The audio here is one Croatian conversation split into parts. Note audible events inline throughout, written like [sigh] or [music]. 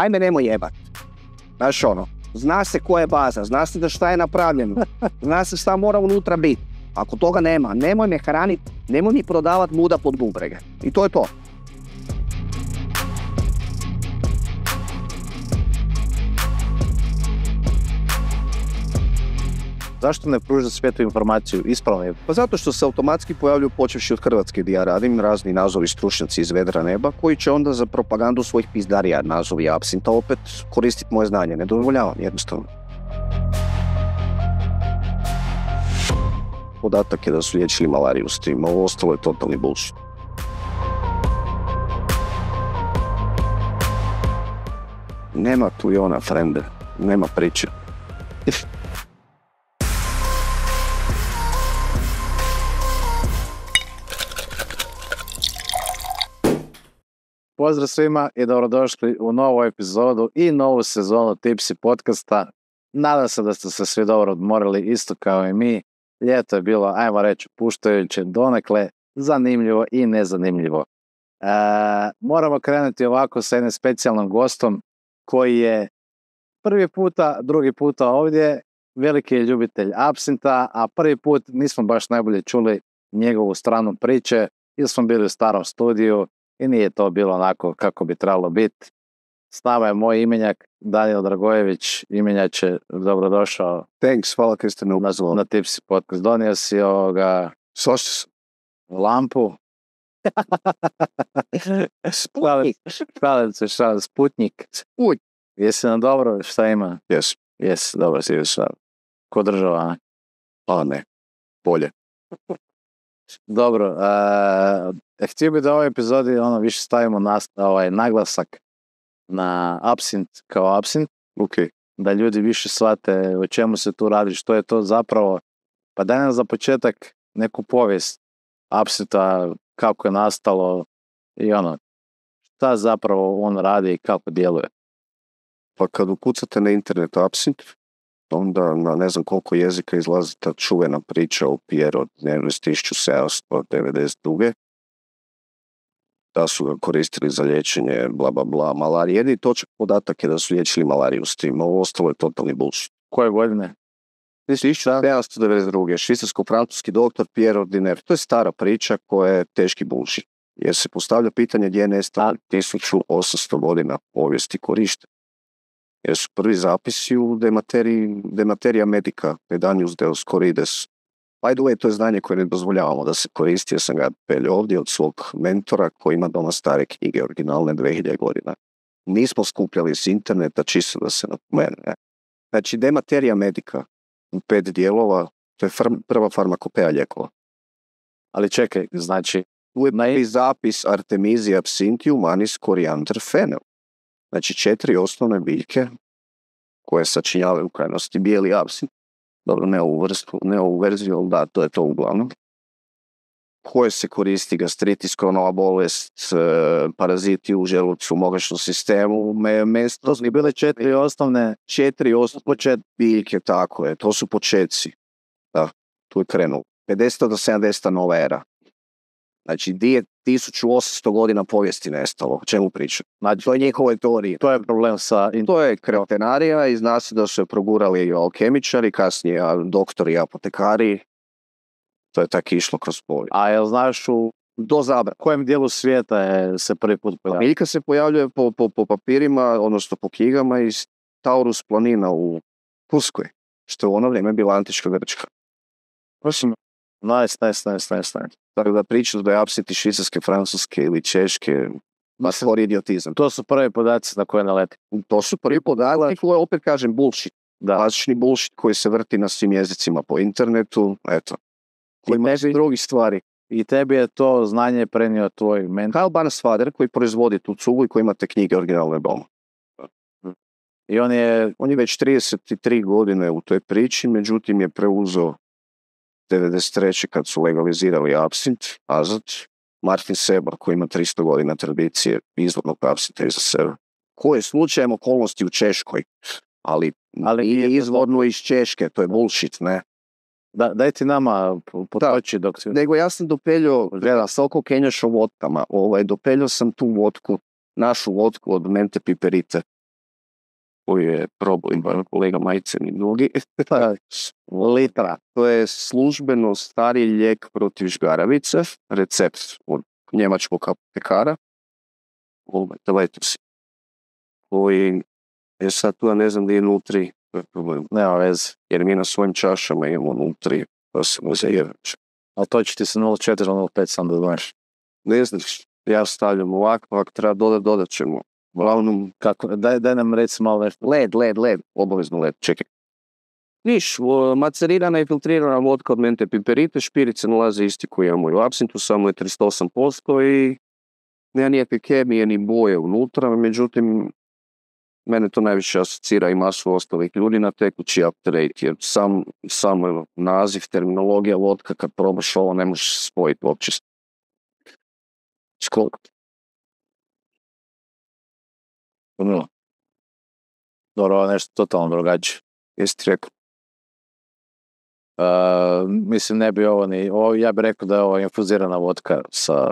ajme nemoj jebat. Znaš ono, zna se koja je baza, zna se da šta je napravljeno, [laughs] zna se šta mora unutra biti. Ako toga nema, nemoj me hraniti, nemoj mi prodavati muda pod bubrege. I to je to. Zašto ne pruža svijetu informaciju ispravno? Pa zato što se automatski pojavljuju počevši od Hrvatske gdje ja radim, razni nazovi stručnjaci iz vedra neba koji će onda za propagandu svojih pizdarija nazovi absinta opet koristiti moje znanje. Ne dozvoljavam jednostavno. Podatak je da su liječili malariju s tim, ovo ostalo je totalni bullshit. Nema tu i ona frende, nema priče. [laughs] Pozdrav svima i dobrodošli u novu epizodu i novu sezonu Tipsi podcasta. Nadam se da ste se svi dobro odmorili, isto kao i mi. Ljeto je bilo, ajmo reći, puštajuće donekle, zanimljivo i nezanimljivo. E, moramo krenuti ovako sa jednim specijalnom gostom koji je prvi puta, drugi puta ovdje, veliki je ljubitelj absinta, a prvi put nismo baš najbolje čuli njegovu stranu priče, jer smo bili u starom studiju, i nije to bilo onako kako bi trebalo biti. S nama je moj imenjak Daniel Dragojević, imenjače, dobrodošao. Thanks, hvala Kristinu. Na, na Tipsi podcast. Donio si ovoga... Sos. Lampu. [laughs] sputnik. Hvala se, šta, sputnik. Jesi nam dobro, šta ima? Jes. Jes, dobro si, Ko država, ne? ne, bolje. Dobro, e, eh, htio bi da u ovoj epizodi ono više stavimo nas, ovaj, naglasak na absint kao absint. Da ljudi više shvate o čemu se tu radi, što je to zapravo. Pa daj nam za početak neku povijest absinta, kako je nastalo i ono, šta zapravo on radi i kako djeluje. Pa kad ukucate na internetu absint, onda na ne znam koliko jezika izlazi ta čuvena priča o Pierrot iz 1792 da su ga koristili za liječenje, bla, bla, bla, malarije. Jedini točak podatak je da su liječili malariju s tim, ovo ostalo je totalni bullshit. Koje godine? 1792. Švicarsko-francuski doktor Pierre Ordiner. To je stara priča koja je teški bullshit. Jer se postavlja pitanje gdje je nestao 1800 godina povijesti korišten jer su prvi zapisi u Dematerija medika, medica, pedanius deus corides. By the way, to je znanje koje ne dozvoljavamo da se koristi, jer sam ga pelio ovdje od svog mentora koji ima doma stare knjige, originalne 2000 godina. Nismo skupljali s interneta čisto da se napomene. Znači, dematerija medica u pet dijelova, to je prva farmakopeja ljekova. Ali čekaj, znači, tu je zapis Artemisia absintium anis coriander fenel. Znači četiri osnovne biljke koje sačinjavaju u krajnosti bijeli apsin, dobro ne ovu, vrstu, ne ovu verziju, ali da, to je to uglavnom, koje se koristi gastritis, kronova bolest, e, paraziti u želucu, mogačnom sistemu, me, mesto. su bile četiri osnovne? Četiri osnovne počet... biljke, tako je. To su početci. Da, tu je krenulo. 50. do 70. nova era. Znači, di je 1800 godina povijesti nestalo, o čemu priča? Znači, to je njihovoj teoriji. To je problem sa... To je kreotenarija i zna se da su je progurali alkemičari, kasnije doktori i apotekari. To je tako išlo kroz povijest. A jel znaš u do zabra. U kojem dijelu svijeta je se prvi put pa pojavio? Miljka se pojavljuje po, papirima, odnosno po knjigama iz Taurus planina u Puskoj što je u ono vrijeme bila antička Grčka. Prosim, Nice, nice, nice, nice, nice. Tako da priču da je apsiti švicarske, francuske ili češke, ma stvori idiotizam. To su prvi podaci na koje naleti. To su prvi podaci koje opet kažem bullshit. Da. Klasični bullshit koji se vrti na svim jezicima po internetu, eto. Koji ima drugih stvari. I tebi je to znanje prenio tvoj mentor. Kyle barnes koji proizvodi tu cugu i koji imate knjige originalne bomba. I on je, on je već 33 godine u toj priči, međutim je preuzeo 1993. kad su legalizirali absint, azot, Martin Seba koji ima 300 godina tradicije izvornog absinta iza sebe. Koje je slučajem okolnosti u Češkoj, ali, ali je izvorno iz Češke, to je bullshit, ne? Da, dajte nama potoči dok si... Nego ja sam dopeljio, gledam, oko kenjaš o vodkama, ovaj, dopeljio sam tu vodku, našu vodku od mente piperite koji je problem kolega i drugi. Pa, Litra, to je službeno stari lijek protiv žgaravice, recept od njemačkog apotekara, si koji je sad tu, ja ne znam gdje je nutri, to je problem. Nema veze. Jer mi na svojim čašama imamo nutri, to se mu zajevač. Ali to će ti se 0,4 ili 0,5 sam da znaš. Ne znaš, ja stavljam ovako, ako treba dodat, dodat ćemo. Uglavnom, kako, daj, daj nam rec malo Led, led, led. Obavezno led, čekaj. Niš, macerirana i filtrirana vodka od mente piperite, špirice nalaze isti koji imamo i u absintu, samo je 38% i nema nikakve kemije ni boje unutra, međutim, mene to najviše asocira i masu ostalih ljudi na tekući update, jer sam, sam naziv, terminologija vodka, kad probaš ovo, ne možeš spojiti uopće. Skok nula dobro, ovo je nešto totalno drugačije. Jesi ti rekao? E, mislim, ne bi ovo ni... ja bih rekao da je ovo infuzirana vodka sa...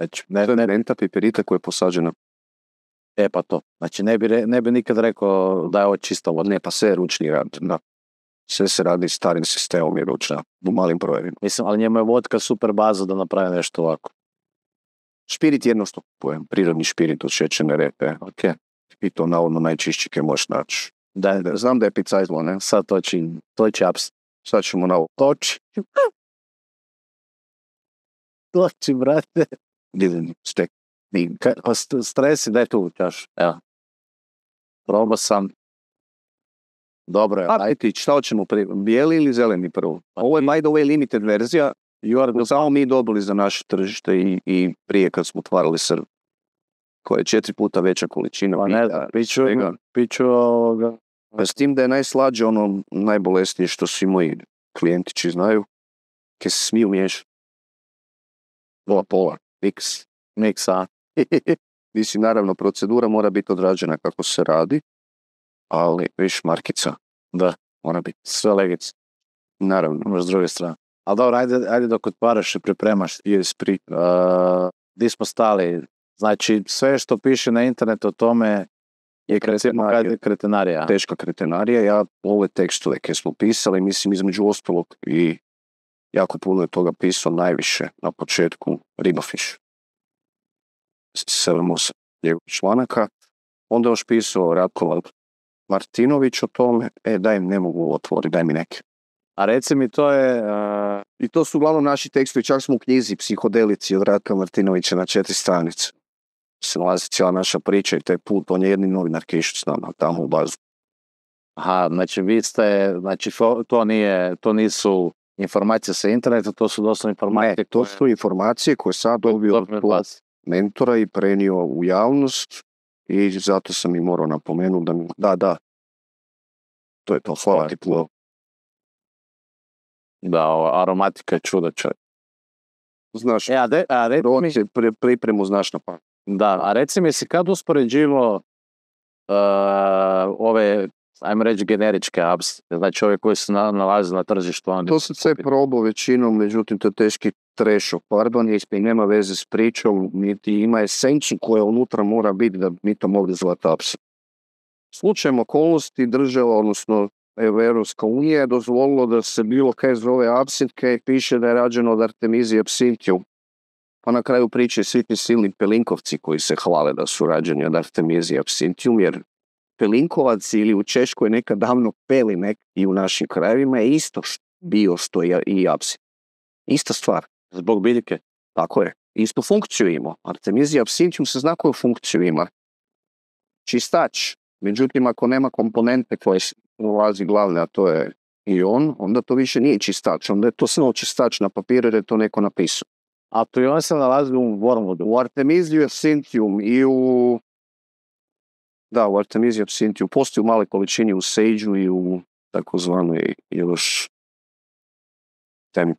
Već, znači, ne, ne, menta piperita koja je posađena. E pa to. Znači, ne bi, ne bi nikad rekao da je ovo čista vodka. Ne, pa sve je ručni rad. Da. Sve se radi starim sistemom i ručna. U malim brojevima. Mislim, ali njemu je vodka super baza da napravi nešto ovako. Špirit jednostavno kupujem. Prirodni špirit od šećerne repe. Ok i to na ono najčišće moš možeš naći. Da, znam da je pizza izlo, ne? Sad to to će aps. Sad ćemo na ovo toči. Toči, brate. stek. Pa stresi, daj tu čaš. Evo. Probao sam. Dobro, aj šta hoćemo Bijeli ili zeleni prvo? Pa ovo je by the way limited verzija. samo mi dobili za naše tržište i, prije kad smo otvarali srb koja je četiri puta veća količina. Pa ne, da, piću, piću Pa s tim da je najslađe ono najbolesnije što svi moji klijentići znaju, k'e se smiju miješati. Pola pola, Mix. di [laughs] Mislim, naravno, procedura mora biti odrađena kako se radi, ali, viš, markica. Da. Mora biti. Sve legic. Naravno. Možda s druge strane. Ali dobro, ajde, ajde dok otvaraš i pripremaš. Jes, pri... gdje smo stali? Znači, sve što piše na internetu o tome je kretenarija. Teška kretenarija. Ja ove tekstove koje smo pisali, mislim između ostalog i jako puno je toga pisao najviše na početku Ribafiš. se 8 članaka. Onda još pisao Ratko Martinović o tome, e daj ne mogu otvoriti, daj mi neke. A reci mi, to je... I to su uglavnom naši tekstovi, čak smo u knjizi Psihodelici od Ratka Martinovića na četiri stranice se nalazi cijela naša priča i je put, on je jedni novinarki išao s nama tamo u bazu. Aha, znači vi ste, znači to, nije, to nisu informacije sa interneta, to su doslovno informacije. Ne, to su informacije koje sad dobio od mentora i prenio u javnost i zato sam i morao napomenuti da, mi, da, da, to je to, hvala ti Da, aromatika je čuda čovjek. Znaš, e, a pripremu znaš na pamet. Da, a reci mi si kad uspoređivo uh, ove, ajmo reći, generičke apps, znači ove koje se na, nalaze na tržištu. to se sve probao većinom, međutim to je teški trešo, pardon, jer nema veze s pričom, niti ima esenciju koja unutra mora biti da mi to mogli zvati apps. Slučajem okolnosti država, odnosno Evropska unija je dozvolilo da se bilo kaj zove absint, kaj piše da je rađeno od Artemizije Psintiju, pa na kraju priče svi ti silni pelinkovci koji se hvale da su rađeni od Artemizija Absintium, jer pelinkovac ili u Češkoj nekad davno pelinek i u našim krajevima je isto bio što je i absint. Ista stvar. Zbog biljke. Tako je. Istu funkciju ima. Artemizija absintium se zna koju funkciju ima. Čistač. Međutim, ako nema komponente koje ulazi glavne, a to je i on, onda to više nije čistač. Onda je to samo čistač na papiru jer je to neko napisao a on se nalazi u Wormwoodu. U Artemiziju Sintium i u... Da, u Artemiziju Sintium. Postoji u male količini u Seđu i u takozvanoj još te mi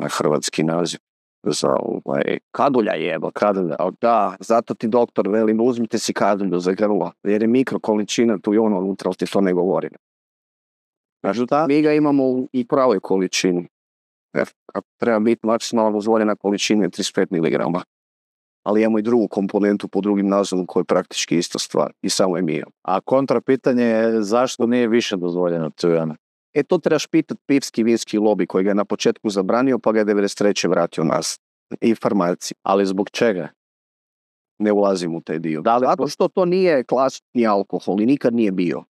na hrvatski naziv za ovaj, kadulja kad kadulja, da, zato ti doktor velim, uzmite si kadulju za grlo, jer je mikro količina tu je ono unutra, ti to ne govori. Znači, da, mi ga imamo i pravoj količini treba biti maksimalno dozvoljena količina 35 mg. Ali imamo i drugu komponentu po drugim nazivom koja je praktički ista stvar i samo je mio. A kontra pitanje je zašto nije više dozvoljeno cujana? E to trebaš pitati pivski vinski lobby koji ga je na početku zabranio pa ga je 93. vratio nas i farmaciji. Ali zbog čega? Ne ulazim u taj dio. Da li... ako što to nije klasični alkohol i nikad nije bio.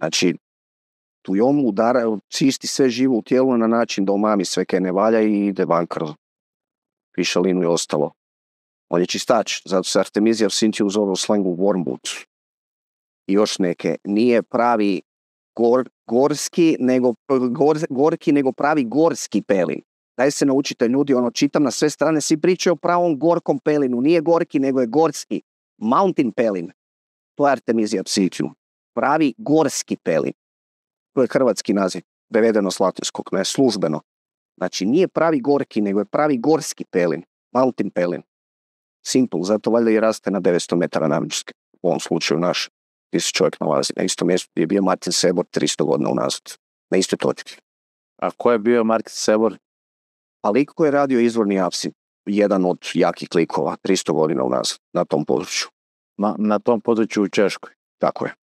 Znači, tu jomu udara, čisti sve živo u tijelu na način da omami sve kaj ne valja i ide van kroz pišalinu i ostalo. On je čistač, zato se Artemizija Sintiju zove u slangu I još neke. Nije pravi gorski, nego, gorki, nego pravi gorski pelin. Daj se naučite ljudi, ono čitam na sve strane, svi pričaju o pravom gorkom pelinu. Nije gorki, nego je gorski. Mountain pelin. To je Artemizija Psiću. Pravi gorski pelin. To je hrvatski naziv, prevedeno s latinskog, ne, službeno. Znači, nije pravi gorki, nego je pravi gorski pelin, mountain pelin. Simple, zato valjda i raste na 900 metara nadmorske. U ovom slučaju naš, gdje se čovjek nalazi. Na istom mjestu gdje je bio Martin Sebor 300 godina unazad. Na istoj točki. A ko je bio Martin Sebor? Pa lik koji je radio izvorni apsin. Jedan od jakih klikova, 300 godina unazad, na tom području. na tom području u Češkoj? Tako je.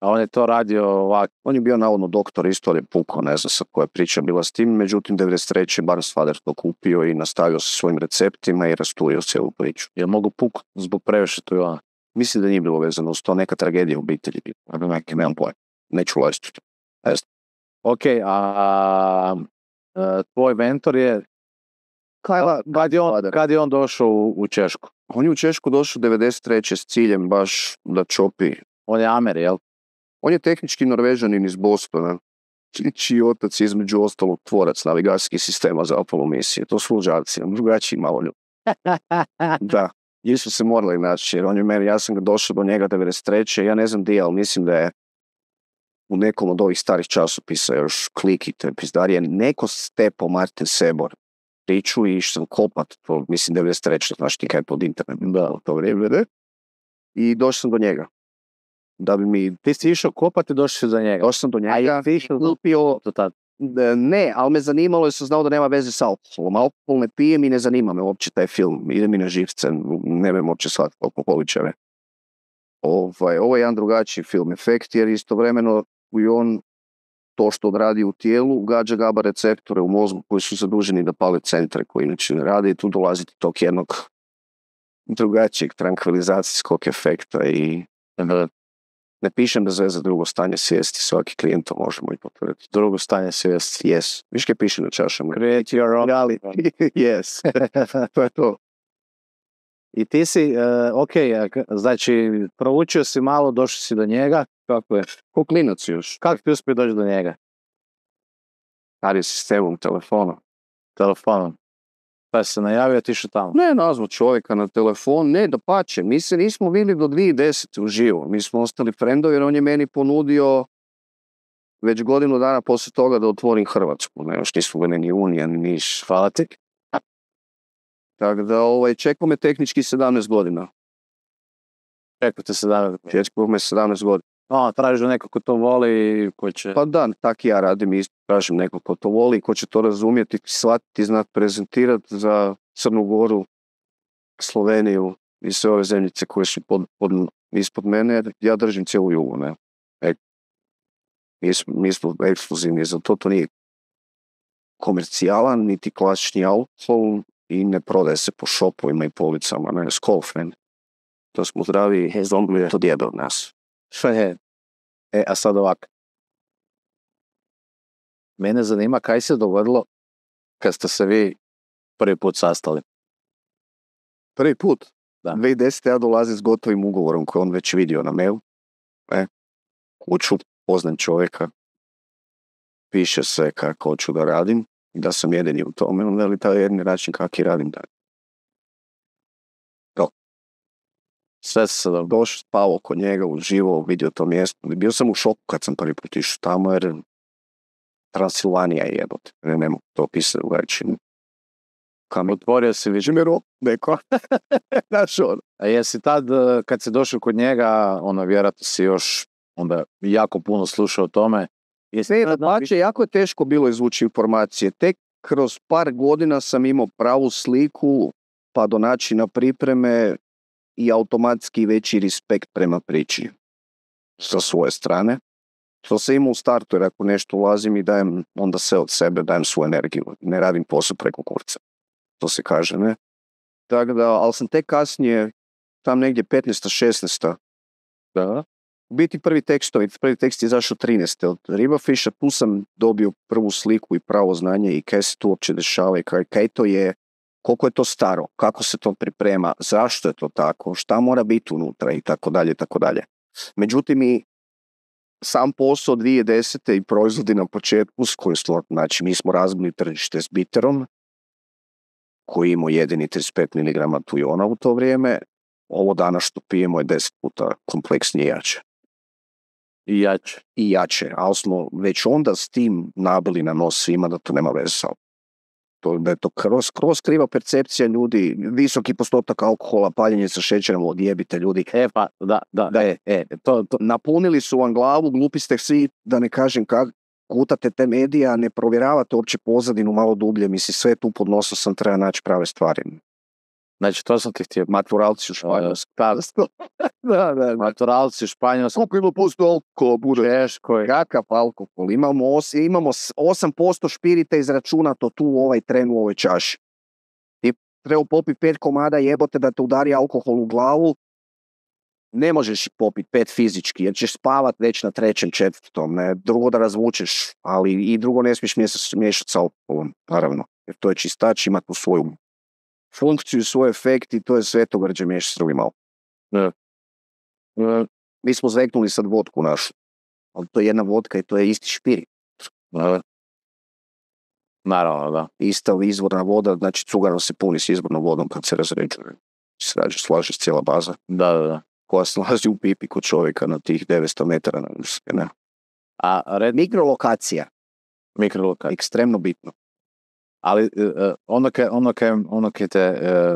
A on je to radio ovak. On je bio navodno doktor istorije puko, ne znam sa koja priča bila s tim. Međutim, 93. Barnsvader to kupio i nastavio sa svojim receptima i rasturio cijelu priču. Je mogu puk zbog previše to ja. Mislim da nije bilo vezano s to neka tragedija u obitelji. Neki, nemam pojma. Neću lojstiti. Ne Ok, a, tvoj mentor je Kajla, kad, je on, kad je on došao u, u Češku? On je u Češku došao 93. s ciljem baš da čopi. On je Amer, jel? On je tehnički norvežanin iz Bostona, čiji otac je između ostalog tvorac navigacijskih sistema za Apollo misije. To su luđaci, drugačiji malo ljudi. [laughs] Da, gdje se morali naći, jer on je meni, ja sam ga došao do njega 93. Ja ne znam gdje, ali mislim da je u nekom od ovih starih časopisa još klikite pizdarije, neko stepo Martin Sebor priču i išao kopat, mislim 93. znaš ti kaj pod internet, da, u to vrijeme, ne? I došao sam do njega da bi mi... Ti si išao kopati došli za njega. sam do njega. A ja lupio... Ne, ali me zanimalo jer sam znao da nema veze sa alkoholom. Alkohol ne pijem i ne zanima me uopće taj film. Ide mi na živce, ne vem uopće shvatiti alkoholičare. Ovaj, ovo je jedan drugačiji film efekt jer istovremeno u on to što odradi u tijelu gađa gaba receptore u mozgu koji su zaduženi da pale centre koji inače ne rade i tu dolazi do tog jednog drugačijeg tranquilizacijskog efekta i ne pišem bez veze drugo stanje svijesti, svaki klijent to možemo i potvrditi. Drugo stanje svijesti, yes. Viške piše na čašama? Create your own reality, yes. [laughs] [laughs] to je to. I ti si, eh, ok, znači, proučio si malo, došao si do njega, kako je? Ko klinac još. Kako ti uspio doći do njega? Kada si s tebom, telefonom. Telefonom. Pa se najavio tišu tamo? Ne, nazvao čovjeka na telefon, ne, da pače, mi se nismo bili do 2010. u živo, mi smo ostali frendovi jer on je meni ponudio već godinu dana poslije toga da otvorim Hrvatsku, ne, još nismo gledali ni Unija, ni Niš, hvala ti. Tako da, ovaj, čekao me tehnički 17 godina. Čekao te 17 godina. Čekao me 17 godina. A, tražiš neko ko to voli, ko će... Pa da, tak ja radim Tražim neko ko to voli, ko će to razumjeti, shvatiti, znat prezentirati za Crnu Goru, Sloveniju i sve ove zemljice koje su ispod mene, ja držim cijelu jugu, ne. E, mi smo ekskluzivni za to, to nije komercijalan, niti klasični outflow i ne prodaje se po šopovima i policama, ne, s To smo zdravi, to djebe od nas je? e, a sad ovako. Mene zanima kaj se dogodilo kad ste se vi prvi put sastali. Prvi put? Da. 2010. ja dolazim s gotovim ugovorom koji on već vidio na mail. E, kuću, poznam čovjeka. Piše se kako hoću da radim i da sam jedini u tome. On veli taj jedni račun kak i radim da? Sve sam došao, spao oko njega, u živo vidio to mjesto. Bio sam u šoku kad sam prvi put išao tamo, jer Transilvanija je jebote. Ne, ne mogu to opisati većinu. Kam otvorio se rok, neko. [laughs] Znaš ono. A jesi tad, e, kad se došao kod njega, ono, vjerojatno si još onda jako puno slušao o tome. Jesi ne, tad jako je teško bilo izvući informacije. Tek kroz par godina sam imao pravu sliku, pa do načina pripreme i automatski veći respekt prema priči sa svoje strane. To se ima u startu, jer ako nešto ulazim i dajem onda sve od sebe, dajem svoju energiju. Ne radim posao preko kurca. To se kaže, ne? Tako da, ali sam tek kasnije, tam negdje 15. 16. Da. U biti prvi tekst prvi tekst je izašao 13. od Fisha. tu sam dobio prvu sliku i pravo znanje i kaj se tu uopće dešava i kaj to je, koliko je to staro, kako se to priprema, zašto je to tako, šta mora biti unutra i tako dalje, tako dalje. Međutim i sam posao 2010. i proizvodi na početku s kojim smo, znači mi smo razbili tržište s biterom, koji imao jedini 35 mg tujona u to vrijeme, ovo dana što pijemo je deset puta kompleksnije jače. I jače. I jače, ali smo već onda s tim nabili na nos svima da to nema veze sa to, da je to kroz, kriva percepcija ljudi, visoki postotak alkohola, paljenje sa šećerom, odjebite ljudi. E pa, da, da. je, e, to, to, Napunili su vam glavu, glupi ste svi, da ne kažem kak, kutate te medija, ne provjeravate uopće pozadinu malo dublje, mislim sve tu pod sam treba naći prave stvari. Znači, to sam ti htio, maturalci u Španjolsku. [laughs] da, da, maturalci u Španjolsku. Koliko ima posto alkohola bude? Teško Kakav alkohol? Imamo, os, imamo 8% špirita izračunato tu u ovaj tren u ovoj čaši. Ti treba popi pet komada jebote da te udari alkohol u glavu. Ne možeš popiti pet fizički, jer ćeš spavat već na trećem, četvrtom. Ne? Drugo da razvučeš, ali i drugo ne smiješ miješati sa alkoholom, naravno. Jer to je čistač, ima tu svoju funkciju, svoj efekt i to je sve to vrđe miješi s drugim e, e, Mi smo zveknuli sad vodku našu, ali to je jedna vodka i to je isti špirit. E. Naravno, da. Ista izvorna voda, znači cugarno se puni s izvornom vodom kad se razređuje. Srađe, slaže cijela baza. Da, da, da. Koja slazi u pipi kod čovjeka na tih 900 metara. Ne. A Mikrolokacija. Mikrolokacija. Ekstremno bitno. Ali e, e, ono kaj, ono ono te e,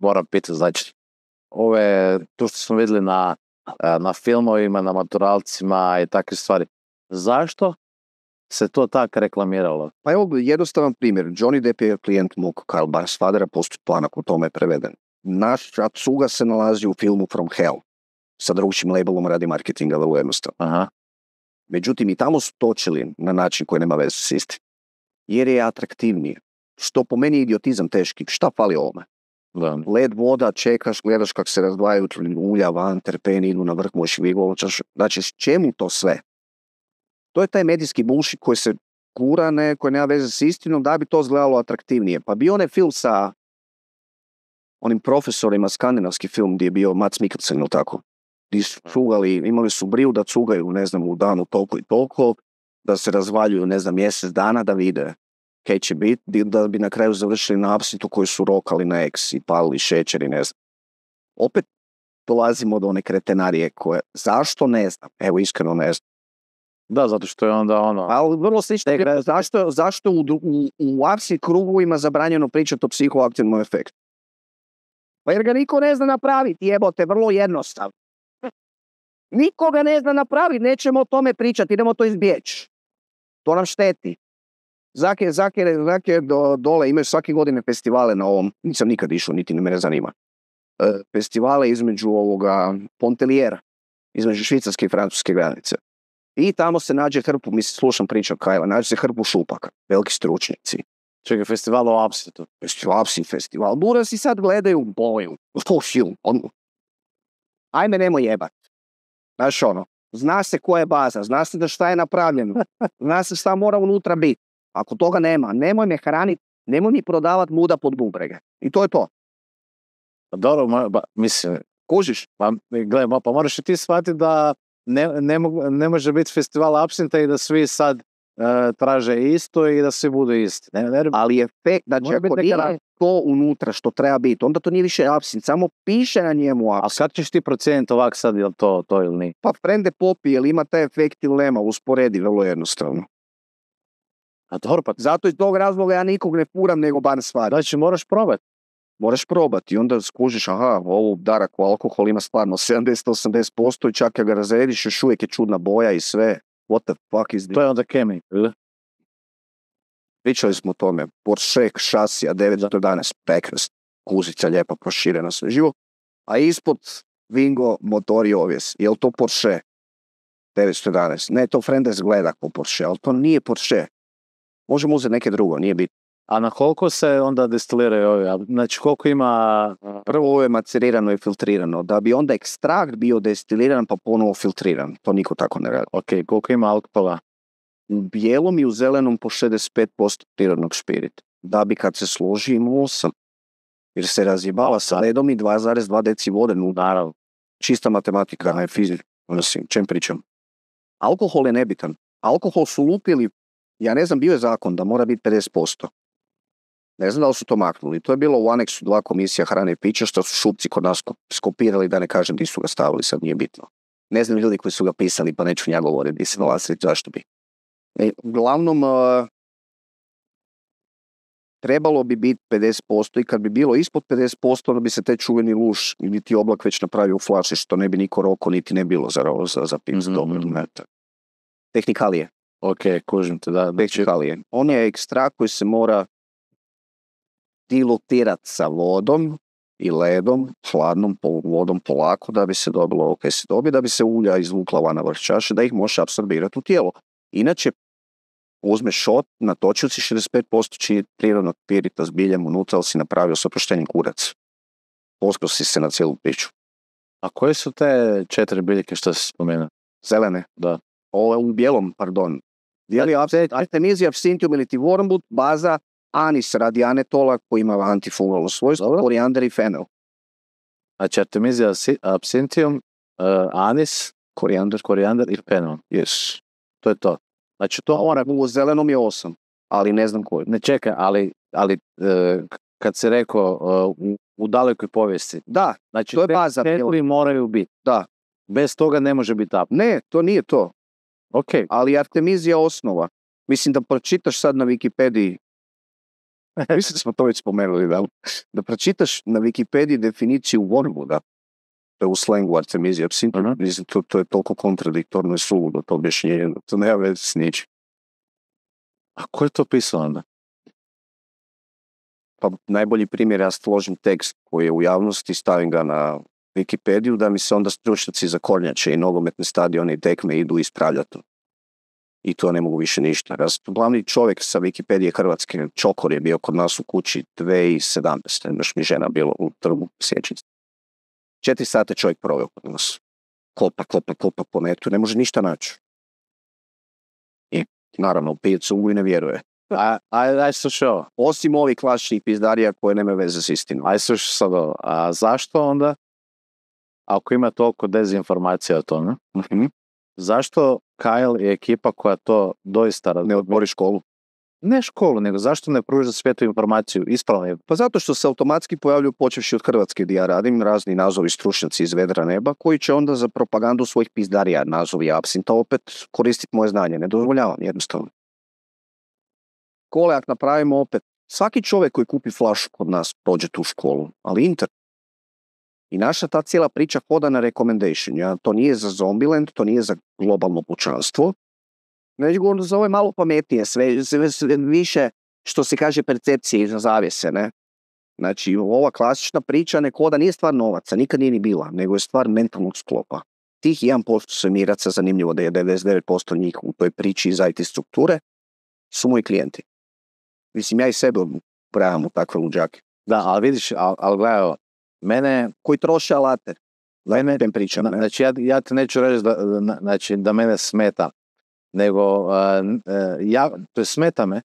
moram pitati, znači, ove, to što smo vidjeli na, na filmovima, na maturalcima i takve stvari, zašto se to tako reklamiralo? Pa evo jednostavan primjer. Johnny Depp je klijent mog Karl Barsfadera, postoji planak u tome je preveden. Naš Atsuga se nalazi u filmu From Hell. Sa drugim labelom radi marketinga, vrlo jednostavno. Aha. Međutim, i tamo su točili na način koji nema veze s istim. Jer je atraktivnije što po meni je idiotizam teški. Šta fali ovome? Da. Led voda, čekaš, gledaš kako se razdvajaju ulja van, terpeni idu na vrh, možeš vigovačaš. Znači, s čemu to sve? To je taj medijski bullshit koji se kura, ne, koji nema veze s istinom, da bi to izgledalo atraktivnije. Pa bio onaj film sa onim profesorima, skandinavski film gdje je bio Mats Mikkelsen ili tako. Gdje su cugali, imali su briju da cugaju, ne znam, u danu toliko i toliko, da se razvaljuju, ne znam, mjesec dana da vide kaj će biti, da bi na kraju završili na apsitu koji su rokali na eks i palili šećer i ne znam. Opet dolazimo do one kretenarije koje, zašto ne znam, evo iskreno ne znam. Da, zato što je onda ono... Ali vrlo slično, zašto, zašto u, u, u apsit krugovima zabranjeno pričati o psihoaktivnom efektu? Pa jer ga niko ne zna napraviti, jebote, vrlo jednostavno. Niko ga ne zna napraviti, nećemo o tome pričati, idemo to izbjeći. To nam šteti. Zake, zake, zake do, dole imaju svake godine festivale na ovom, nisam nikad išao, niti ne mene zanima. E, festivale između ovoga Pontelijera, između švicarske i francuske granice. I tamo se nađe hrpu, mislim, slušam priča Kajla, nađe se hrpu šupaka, veliki stručnjaci. Čekaj, festival o Apsitu. Festival, apsi, festival. Buras i sad gledaju boju, film, on... Ajme, nemoj jebat. Znaš ono, zna se koja je baza, zna se da šta je napravljeno, zna se šta mora unutra biti. Ako toga nema, nemoj me hraniti, nemoj mi prodavati muda pod bubrege. I to je to. Pa dobro, mislim, kužiš, pa, ma, pa moraš i ti shvatiti da ne, ne, ne može biti festival absinta i da svi sad e, traže isto i da svi budu isti. Ne, ne, Ali efekt, znači ako nije to unutra što treba biti, onda to nije više absint, samo piše na njemu absint. A kad ćeš ti procijeniti ovak sad, je to to ili nije? Pa frende popi, jel ima taj efekt ili nema, usporedi, vrlo jednostavno. A dobro, pa... Zato iz tog razloga ja nikog ne furam nego bar stvar. Znači, moraš probat. Moraš probati i onda skužiš, aha, ovu darak u alkohol ima stvarno 70-80% i čak ja ga razrediš još uvijek je čudna boja i sve. What the fuck is this? To je onda kemik, Pričali smo o tome, Porsche šasija 911, pekrast, kuzica lijepa proširena sve živo, a ispod Vingo motori i ovjes. Je li to Porsche 911? Ne, to Frendes gleda po Porsche, ali to nije Porsche. Možemo uzeti neke drugo, nije bitno. A na koliko se onda destiliraju ove? Znači koliko ima... Prvo ovo je macerirano i filtrirano. Da bi onda ekstrakt bio destiliran pa ponovo filtriran. To niko tako ne radi. Ok, koliko ima alkohola? U bijelom i u zelenom po 65% prirodnog špirita. Da bi kad se složi imao 8. Jer se razjebala sa redom i 2,2 deci vode. No, naravno. Čista matematika, ne fizika. Mislim, čem pričam? Alkohol je nebitan. Alkohol su lupili ja ne znam, bio je zakon da mora biti 50%. Ne znam da li su to maknuli. To je bilo u aneksu dva komisija hrane i pića što su šupci kod nas skopirali, da ne kažem gdje su ga stavili, sad nije bitno. Ne znam ljudi koji su ga pisali, pa neću nja govoriti, se nalazili zašto bi. E, uglavnom, trebalo bi biti 50% i kad bi bilo ispod 50%, onda bi se te čuveni luš ili ti oblak već napravio u flaši, što ne bi niko roko niti ne bilo za, za, za mhm, mhm. Tehnikalije. Ok, kužim te, da. Znači- On je ekstra koji se mora dilutirati sa vodom i ledom, hladnom vodom polako da bi se dobilo ok se dobi, da bi se ulja izvukla van vrh da ih može absorbirati u tijelo. Inače, uzmeš šot, natočio si 65% čini prirodnog pirita s biljem unutra, ali si napravio sa kurac. Posklosi se na cijelu piću. A koje su te četiri biljke što si spomenuo? Zelene. Da. Ovo u bijelom, pardon, Dijeli apsenet artemizija, absintium ili wormwood, baza anis anetola koji ima antifungalno svojstvo, koriander i fenel. Znači Artemisia, absintium, e, anis, koriander, koriander i fenel. Yes. To je to. Znači to... Ona u zelenom je osam, ali ne znam koji. Ne čekaj, ali, ali e, kad se rekao e, u, dalekoj povijesti. Da, znači, to je baza. moraju biti. Da. Bez toga ne može biti up. Ne, to nije to. Ok, ali Artemizija osnova. Mislim da pročitaš sad na Wikipediji, [laughs] mislim da smo to već spomenuli, da, da pročitaš na Wikipediji definiciju Wormwooda, to je u slengu Artemizija mislim, to, to je toliko kontradiktorno i suludo to objašnjenje, to nema veze s ničim. A ko je to pisao onda? Pa najbolji primjer, ja složim tekst koji je u javnosti, stavim ga na Wikipediju da mi se onda stručnjaci za kornjače i nogometni stadione i tekme idu ispravljati. I to ne mogu više ništa. Raz, glavni čovjek sa Wikipedije Hrvatske, Čokor je bio kod nas u kući 2017. Još mi žena bilo u trgu sjećnici. Četiri sata čovjek proveo kod nas. Kopa, kopa, kopa po netu, ne može ništa naći. I naravno, u pijacu i ne vjeruje. A, aj, aj ovo osim ovih klasičnih pizdarija koje nema veze s istinom. Aj slušao sad a zašto onda ako ima toliko dezinformacija o tome, mhm. zašto Kyle i ekipa koja to doista ne odbori školu? Ne školu, nego zašto ne pruža svetu informaciju ispravno? Pa zato što se automatski pojavljuju počevši od Hrvatske gdje ja radim, razni nazovi stručnjaci iz vedra neba koji će onda za propagandu svojih pizdarija nazovi absinta opet koristiti moje znanje. Ne dozvoljavam jednostavno. ako napravimo opet. Svaki čovjek koji kupi flašu kod nas prođe tu školu, ali internet. I naša ta cijela priča koda na recommendation. Ja, to nije za Zombieland, to nije za globalno pučanstvo. govorim, za ove malo pametnije, sve, sve, više što se kaže percepcije iza zavjese. Ne? Znači, ova klasična priča ne nije stvar novaca, nikad nije ni bila, nego je stvar mentalnog sklopa. Tih 1% svemiraca, zanimljivo da je 99% njih u toj priči iz IT strukture, su moji klijenti. Mislim, ja i sebe pravam u takve luđake. Da, ali vidiš, ali, ali mene, koji troše alate. Da pa, ne tem pričam. Znači, ja, ja ti neću reći da, znači, da mene smeta, nego e, ja, to je smeta me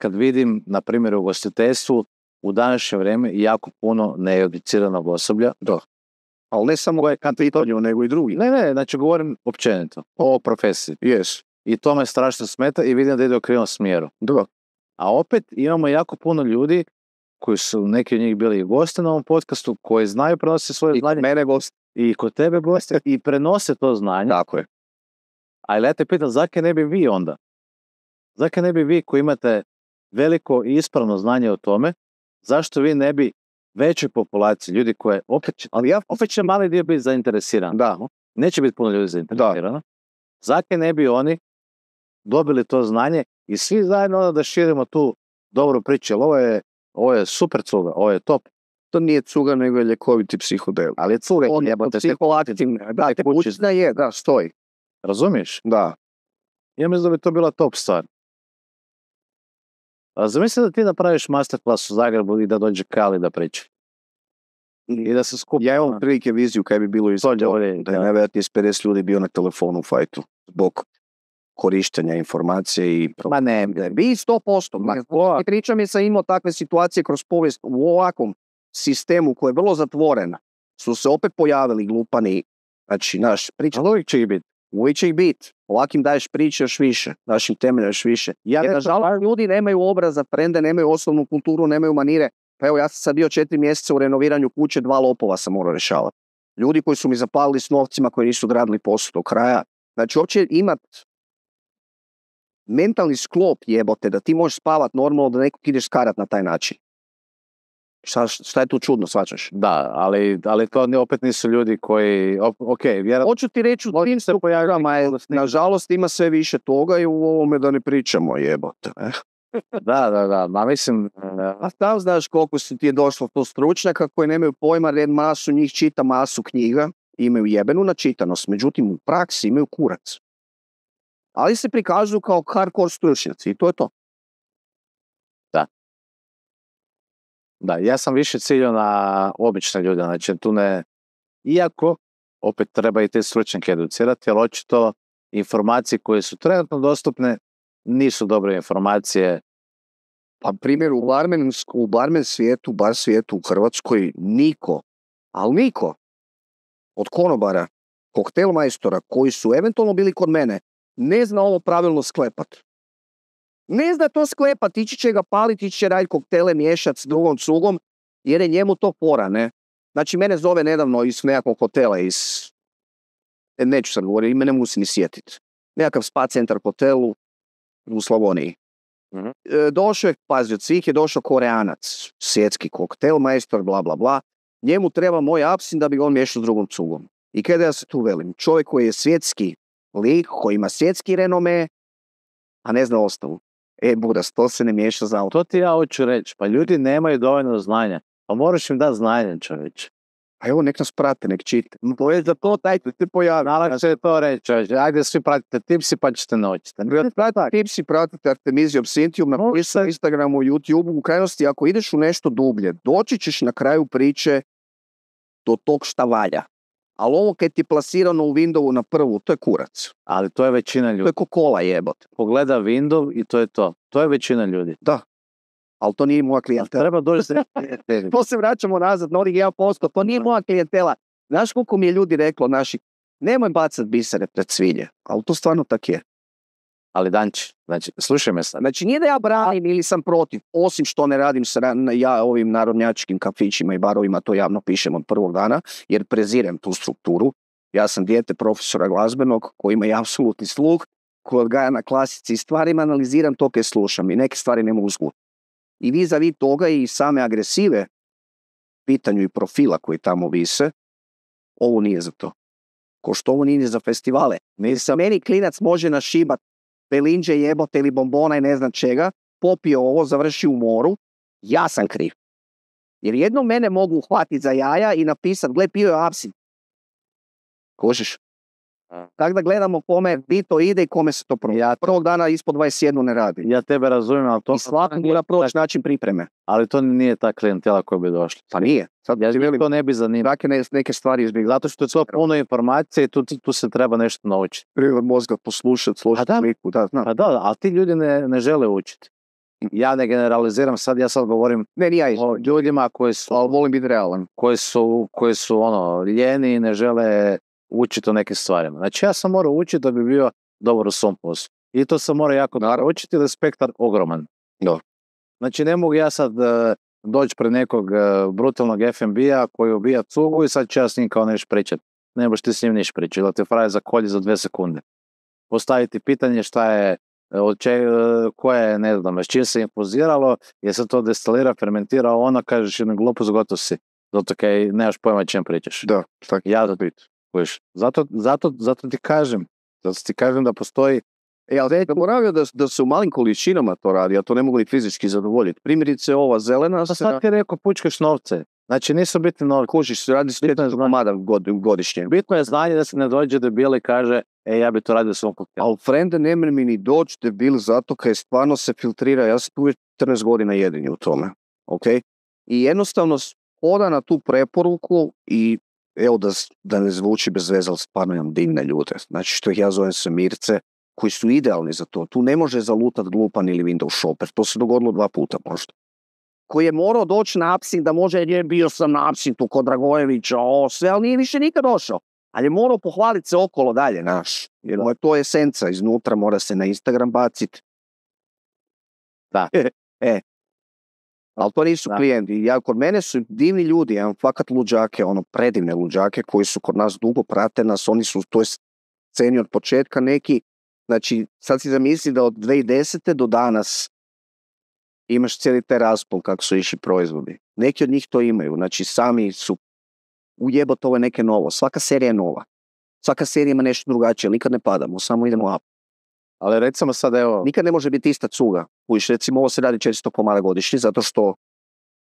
kad vidim, na primjer, u gostiteljstvu u današnje vrijeme jako puno needuciranog osoblja. Do. Ali ne samo kad kandidatnju, nego i drugi. Ne, ne, znači govorim općenito o profesiji. Yes. I to me strašno smeta i vidim da ide u krivom smjeru. Dobro. A opet imamo jako puno ljudi koji su neki od njih bili i gosti na ovom podcastu, koji znaju prenositi svoje znanje. I mene gost I kod tebe gosti. I prenose to znanje. Tako je. Ali ja te pitam, zakaj ne bi vi onda? Zakaj ne bi vi koji imate veliko i ispravno znanje o tome, zašto vi ne bi većoj populaciji, ljudi koje opet će, ali ja, opet će mali dio biti zainteresiran. Da. Neće biti puno ljudi zainteresirano. Zakaj ne bi oni dobili to znanje i svi zajedno onda da širimo tu dobru priču, jer ovo je ovo je super cuga, ovo je top. To nije cuga, nego je ljekoviti psihodel. Ali je cuga, on je psiholaktivna. Da, te Da je, da, stoji. Razumiješ? Da. Ja mislim da bi to bila top stvar. A zamisli da ti napraviš masterclass u Zagrebu i da dođe Kali da priča. I da se skupi. Ja imam ono. prilike viziju kaj bi bilo iz toga. Da je najvjerojatnije s 50 ljudi bio na telefonu u fajtu. Zbog korištenja informacije i... Ma ne, vi sto posto. pričam je imao takve situacije kroz povijest u ovakvom sistemu koji je vrlo zatvorena Su se opet pojavili glupani, znači, naš priča... Ali uvijek će ih biti. Uvijek će ih biti. Ovakim daješ priče još više, našim im temelja još više. Ja, nažalost, ljudi nemaju obraza, prende, nemaju osnovnu kulturu, nemaju manire. Pa evo, ja sam sad bio četiri mjeseca u renoviranju kuće, dva lopova sam morao rješavati. Ljudi koji su mi zapalili s novcima koji nisu odradili posao do kraja. Znači, uopće imat mentalni sklop jebote, da ti možeš spavat normalno, da nekog ideš skarat na taj način. Šta, šta je tu čudno, svačaš? Da, ali, ali to ne, opet nisu ljudi koji... Op, ok, vjerojatno... Hoću ti reći, u tim se pojavljama, nažalost ima sve više toga i u ovome da ne pričamo, jebote. [laughs] da, da, da, ma mislim... Eh. A tam znaš koliko su ti je došlo to stručnjaka koji nemaju pojma, red masu njih čita masu knjiga, imaju jebenu načitanost, međutim u praksi imaju kurac ali se prikazuju kao hardcore stručnjaci i to je to. Da. Da, ja sam više ciljao na obične ljude, znači tu ne... Iako, opet treba i te stručnjake educirati, jer očito informacije koje su trenutno dostupne nisu dobre informacije. Pa primjer, u barmen, u svijetu, bar svijetu u Hrvatskoj, niko, ali niko, od konobara, koktelmajstora koji su eventualno bili kod mene, ne zna ovo pravilno sklepat. Ne zna to sklepat, ići će ga paliti, ići će raditi koktele, miješat s drugom cugom, jer je njemu to pora, ne? Znači, mene zove nedavno iz nekakvog hotela, iz... E, neću sad govoriti, ime ne mogu se ni sjetit Nekakav spa centar hotelu u Slavoniji. Došo mhm. e, došao je, pazi, od je došao koreanac, svjetski koktel, majstor, bla, bla, bla. Njemu treba moj apsin da bi ga on miješao s drugom cugom. I kada ja se tu velim, čovjek koji je svjetski lik koji ima svjetski renome, a ne zna ostavu. E, Budas, to se ne miješa za auto. To ti ja hoću reći, pa ljudi nemaju dovoljno znanja. Pa moraš im dati znanje, čovječ. A evo, nek nas prate, nek čite. To je za to, taj ti pojavi. Nalak se to reći, čovječ. Ajde, svi pratite tipsi pa ćete noći. Pratite tipsi, pratite artemiziju Sintium na no, Instagramu, YouTubeu. U krajnosti, ako ideš u nešto dublje, doći ćeš na kraju priče do tog šta valja. Ali ovo kad ti plasirano u Windowsu na prvu, to je kurac. Ali to je većina ljudi. To je kola jebot. Pogleda Windows i to je to. To je većina ljudi. Da. Ali to nije moja klijentela. Treba doći se... [laughs] to se vraćamo nazad na onih 1%. To nije moja klijentela. Znaš koliko mi je ljudi reklo naši, nemoj bacat bisere pred svinje. Ali to stvarno tak je ali Danč, znači, slušaj me sad. Znači, nije da ja branim ili sam protiv, osim što ne radim sa ja ovim narodnjačkim kafićima i barovima, to javno pišem od prvog dana, jer prezirem tu strukturu. Ja sam dijete profesora glazbenog koji ima apsolutni sluh, koji odgaja na klasici i stvarima, analiziram to kaj slušam i neke stvari ne mogu I vi za vi toga i same agresive pitanju i profila koji tamo vise, ovo nije za to. Ko što ovo nije za festivale. Sa meni klinac može našibat pelinđe jebote ili bombona i ne znam čega, popio ovo, završi u moru, ja sam kriv. Jer jednom mene mogu uhvatiti za jaja i napisat, gle, pio je apsin. Kožeš? Tako da gledamo kome bito to ide i kome se to prođe. Ja prvog dana ispod 21 ne radi. Ja tebe razumijem, ali to... I svakom mora proći način pripreme. Ali to nije ta klijentela koja bi došla. Pa nije. Sad ja velim, to ne bi Tako Dakle, neke stvari izbjegli Zato što je to puno informacije i tu, tu se treba nešto naučiti. Prije mozga poslušati, pa slušati sliku. Da, Pa da, ali ti ljudi ne, žele učiti. Ja ne generaliziram sad, ja sad govorim ne, ja o ljudima koji su... Ali volim biti realan. Koji su, koji su ono, ljeni i ne žele učiti o nekim stvarima. Znači ja sam morao učiti da bi bio dobar u svom poslu. I to sam morao jako dobro učiti, da je spektar ogroman. Do. Znači ne mogu ja sad e, doći pred nekog e, brutalnog FMB-a koji ubija cugu i sad ću ja s njim kao neš pričat. Ne možeš ti s njim niš pričat, da te fraje za kolje za dve sekunde. Postaviti pitanje šta je e, od čega, koja je, ne znam, s čim se impoziralo, je se to destilira, fermentira, ona kažeš jednu glupost, gotovo si. Zato kaj nemaš pojma čem pričaš. Da, tako. Ja, bit. Kojiš? Zato, zato, zato ti kažem, zato ti kažem da postoji E, ali ja da, da se u malim količinama to radi, a to ne mogu i fizički zadovoljiti. Primjerice ova zelena... Pa sad ti je rekao, pučkaš novce. Znači nisu bitni novci, kužiš, radi se bitno komada god, godišnje. Bitno je znanje da se ne dođe debil i kaže, e, ja bi to radio svom a u frende, ne mi ni doći debil zato kaj stvarno se filtrira. Ja sam uvijek 14 godina jedini u tome. Ok? I jednostavno, oda na tu preporuku i evo da, da ne zvuči bez veze, ali stvarno imam divne ljude. Znači što ih ja zovem Mirce, koji su idealni za to. Tu ne može zalutat glupan ili Windows shopper. To se dogodilo dva puta možda. Koji je morao doći na Apsin da može, jer je bio sam na tu kod Dragojevića, o sve, ali nije više nikad došao. Ali je morao pohvaliti se okolo dalje naš. Jer da. to je esenca iznutra, mora se na Instagram bacit. Da. [laughs] E, ali to nisu klijenti. Ja, kod mene su divni ljudi, ja fakat luđake, ono predivne luđake koji su kod nas dugo, prate nas, oni su u toj sceni od početka neki. Znači, sad si zamisli da od 2010. do danas imaš cijeli taj raspon kako su išli proizvodi. Neki od njih to imaju, znači sami su ujebot ovo neke novo. Svaka serija je nova. Svaka serija ima nešto drugačije, nikad ne padamo, samo idemo up. Ali recimo sad evo, nikad ne može biti ista cuga. Uviš, recimo ovo se radi 400 komara godišnje, zato što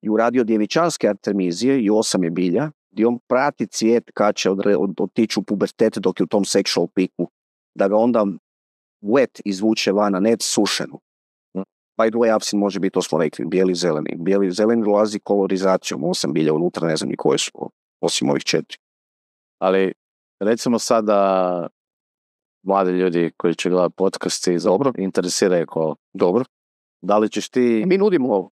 je uradio djevičanske artemizije i osam je bilja, gdje on prati cijet kad će otići u pubertet dok je u tom sexual piku, da ga onda wet izvuče vana, ne sušenu. Hm. By the way, apsin može biti rekli. bijeli zeleni. Bijeli zeleni dolazi kolorizacijom, osam bilja unutra, ne znam ni koje su, osim ovih četiri. Ali recimo sada mladi ljudi koji će gledati podcaste i dobro, interesira je kao dobro. Da li ćeš ti... Mi nudimo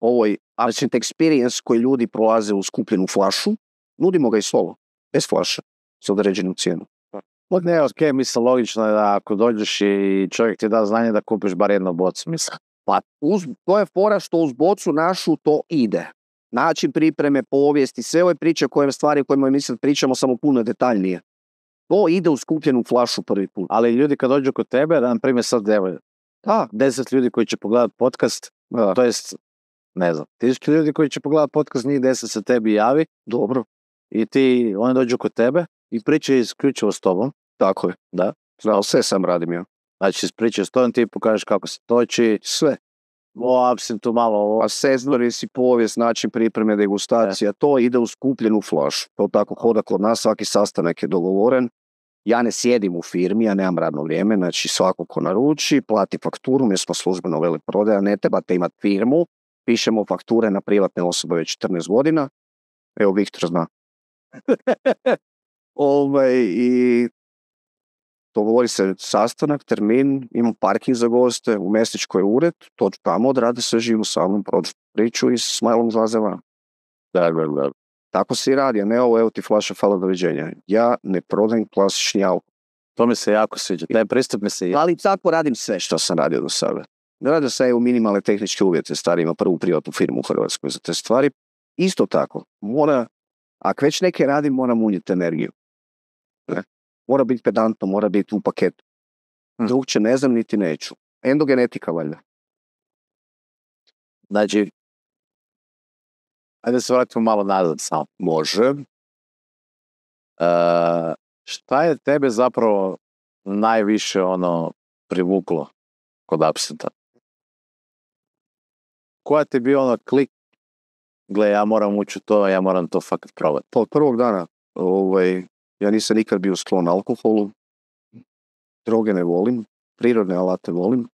ovoj Ancient znači- Experience koji ljudi prolaze u skupljenu flašu, nudimo ga i solo, bez flaša, s određenu cijenu. ne, ok, mislim, logično je da ako dođeš i čovjek ti da znanje da kupiš bar jedno bocu, mislim. Pa uz, to je fora što uz bocu našu to ide. Način pripreme, povijesti, sve ove priče o kojem stvari o kojima pričamo samo puno detaljnije. To ide u skupljenu flašu prvi put. Ali ljudi kad dođu kod tebe, da nam primjer sad, evo, da, deset ljudi koji će pogledat podcast, to jest, ne znam, tisuće ljudi koji će pogledat podcast, njih deset se tebi javi, dobro, i ti, oni dođu kod tebe i pričaju isključivo s tobom. Tako je. Da. Znao, sve sam radim ja. Znači, pričaju s tobom, ti pokažeš kako se toči. Sve. O, absintu malo ovo. A sezori si povijest, način pripreme, degustacija, e. to ide u skupljenu flašu. To tako hoda kod nas, svaki sastanak je dogovoren. Ja ne sjedim u firmi, ja nemam radno vrijeme, znači svako ko naruči, plati fakturu, mi smo službeno veli prodaja, ne trebate imati firmu, pišemo fakture na privatne osobe već 14 godina, evo Viktor zna. [laughs] Ove, ovaj, i dogovori se sastanak, termin, imam parking za goste, u mjesečkoj ured, to tamo odrade sve živu sa mnom, priču i s malom zlazeva. Da, da, da. Tako se i radi, a ne ovo, evo ti flaša, hvala doviđenja. Ja ne prodajem klasični alkohol. To mi se jako sviđa, ne, pristup mi se... Ali tako radim sve što sam radio do sada. Radio sam u minimalne tehničke uvjete, stari ima prvu privatnu firmu u Hrvatskoj za te stvari. Isto tako, mora, ako već neke radim, moram unijeti energiju. Mora biti pedantno, mora biti u paketu. Hm. Drugče ne znam, niti neću. Endogenetika valjda. Znači, Ajde se vratimo malo nazad samo. Može. šta je tebe zapravo najviše ono privuklo kod Absenta? Koja ti je bio ono klik gle, ja moram ući u to, ja moram to fakat probati? Pa, od prvog dana, ovaj, ja nisam nikad bio sklon alkoholu, droge ne volim, prirodne alate volim,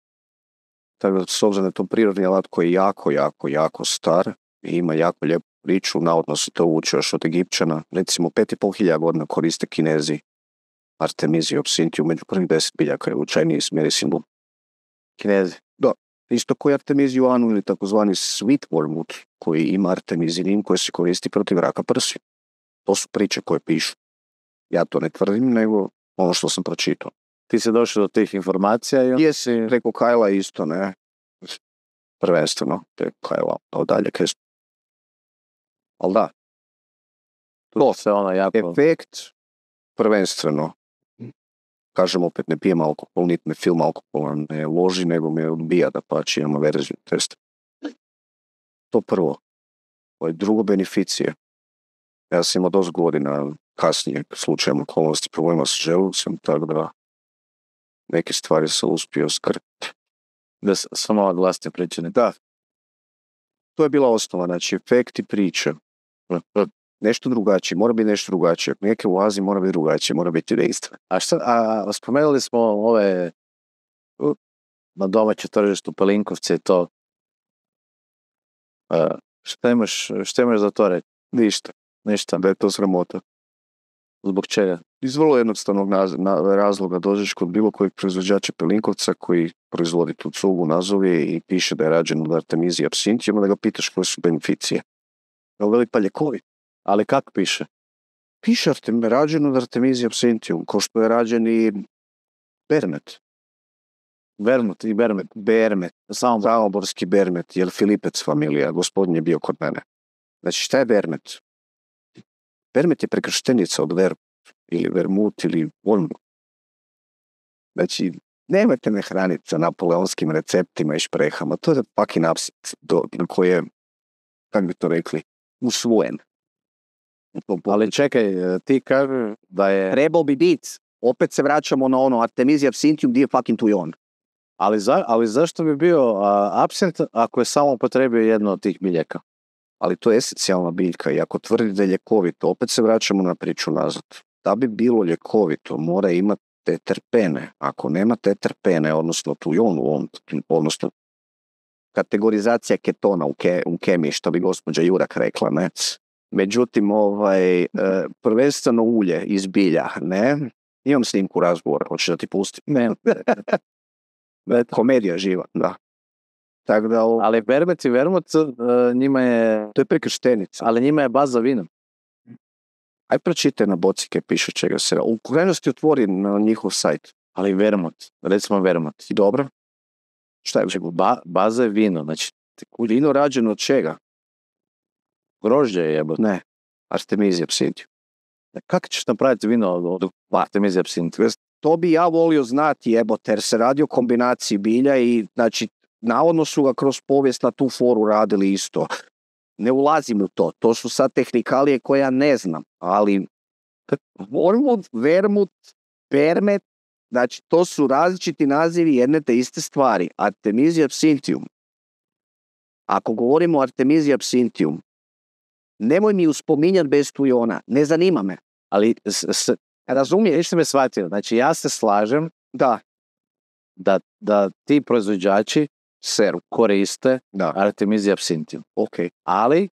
tako da s obzirom na to prirodni alat koji je jako, jako, jako star, ima jako lijepu priču, navodno se to uči još od Egipćana. Recimo, pet i pol hilja godina koriste Kinezi Artemiziju u među prvih deset biljaka je učajniji iz simbol. Kinezi? Da. Isto koji Artemiziju anu ili takozvani sweet wormwood koji ima artemizinin koji se koristi protiv raka prsi. To su priče koje pišu. Ja to ne tvrdim, nego ono što sam pročitao. Ti si došao do tih informacija i... Jesi, preko Kajla isto, ne? Prvenstveno, preko Kajla, dalje, kaj da? To se ona jako... Efekt prvenstveno. Mm. Kažem opet, ne pijem alkohol, niti me film alkohola ne loži, nego me odbija da pači, imamo averziju test. To prvo. je drugo, beneficije. Ja sam imao dosta godina kasnije slučajem okolnosti problema s želucem, tako da neke stvari sam uspio skrpiti. Da samo priča pričane. Da. To je bila osnova, znači efekti priča. Hm, pa nešto drugačije, mora biti nešto drugačije. Ako neke ulazi, mora biti drugačije, mora biti registra. A, šta, a spomenuli smo ove na domaćem tržištu Pelinkovce to. šta, imaš, šta imaš za to reći? Ništa. Ništa. Da je to sramota. Zbog čega? Iz vrlo jednostavnog razloga dođeš kod bilo kojeg proizvođača pelinkovca koji proizvodi tu cugu, nazovi i piše da je rađen od Artemizije absinti, da ga pitaš koje su beneficije velik pa ljekovit. Ali kak piše? Piše Artem, rađen od Artemisia Absentium, ko što je rađen i Bermet. Bermet i Bermet, Bermet, Samoborski Bermet, jer Filipec familija, gospodin je bio kod mene. Znači, šta je Bermet? Bermet je prekrštenica od Vermut, ili Vermut, ili Znači, nemojte me hraniti sa napoleonskim receptima i šprehama. To je fucking na do, na koje, kako bi to rekli, usvojen. Ali čekaj, e, ti kažeš da je... Trebao bi bit. Opet se vraćamo na ono Artemisia absinthium, gdje je fucking tu on. Ali, za, ali zašto bi bio absent ako je samo potrebio jedno od tih biljeka? Ali to je esencijalna biljka i ako tvrdi da je ljekovito, opet se vraćamo na priču nazad. Da bi bilo ljekovito, mora imati te terpene. Ako nema te terpene, odnosno tu on, odnosno kategorizacija ketona u, u kemiji, što bi gospođa Jurak rekla, ne? Međutim, ovaj, e, prvenstveno ulje iz bilja, ne? Imam snimku razgovora, hoćeš da ti pustim? Ne. [laughs] Komedija živa, da. Tako da, Ali vermet i vermut, e, njima je... To je prekrštenica. Ali njima je baza vina. Aj pročitaj na bocike, piše čega se... U krajnosti otvori na njihov sajt. Ali vermut, recimo vermut. Dobro. Šta je? baza je vino. Znači, vino rađeno od čega? Grožđe je jebo Ne. Artemizija psintiju. E, Kako ćeš napraviti vino od Artemizija psintiju? To bi ja volio znati jebote, jer se radi o kombinaciji bilja i znači navodno su ga kroz povijest na tu foru radili isto. Ne ulazim u to, to su sad tehnikalije koje ja ne znam, ali Vormut, vermut, permet, Znači, to su različiti nazivi jedne te iste stvari. Artemisia absinthium. Ako govorimo o Artemisia nemoj mi uspominjati bez ona. Ne zanima me. Ali razumije, me shvatio. Znači, ja se slažem da, da, ti proizvođači seru koriste da. absinthium. Ok. Ali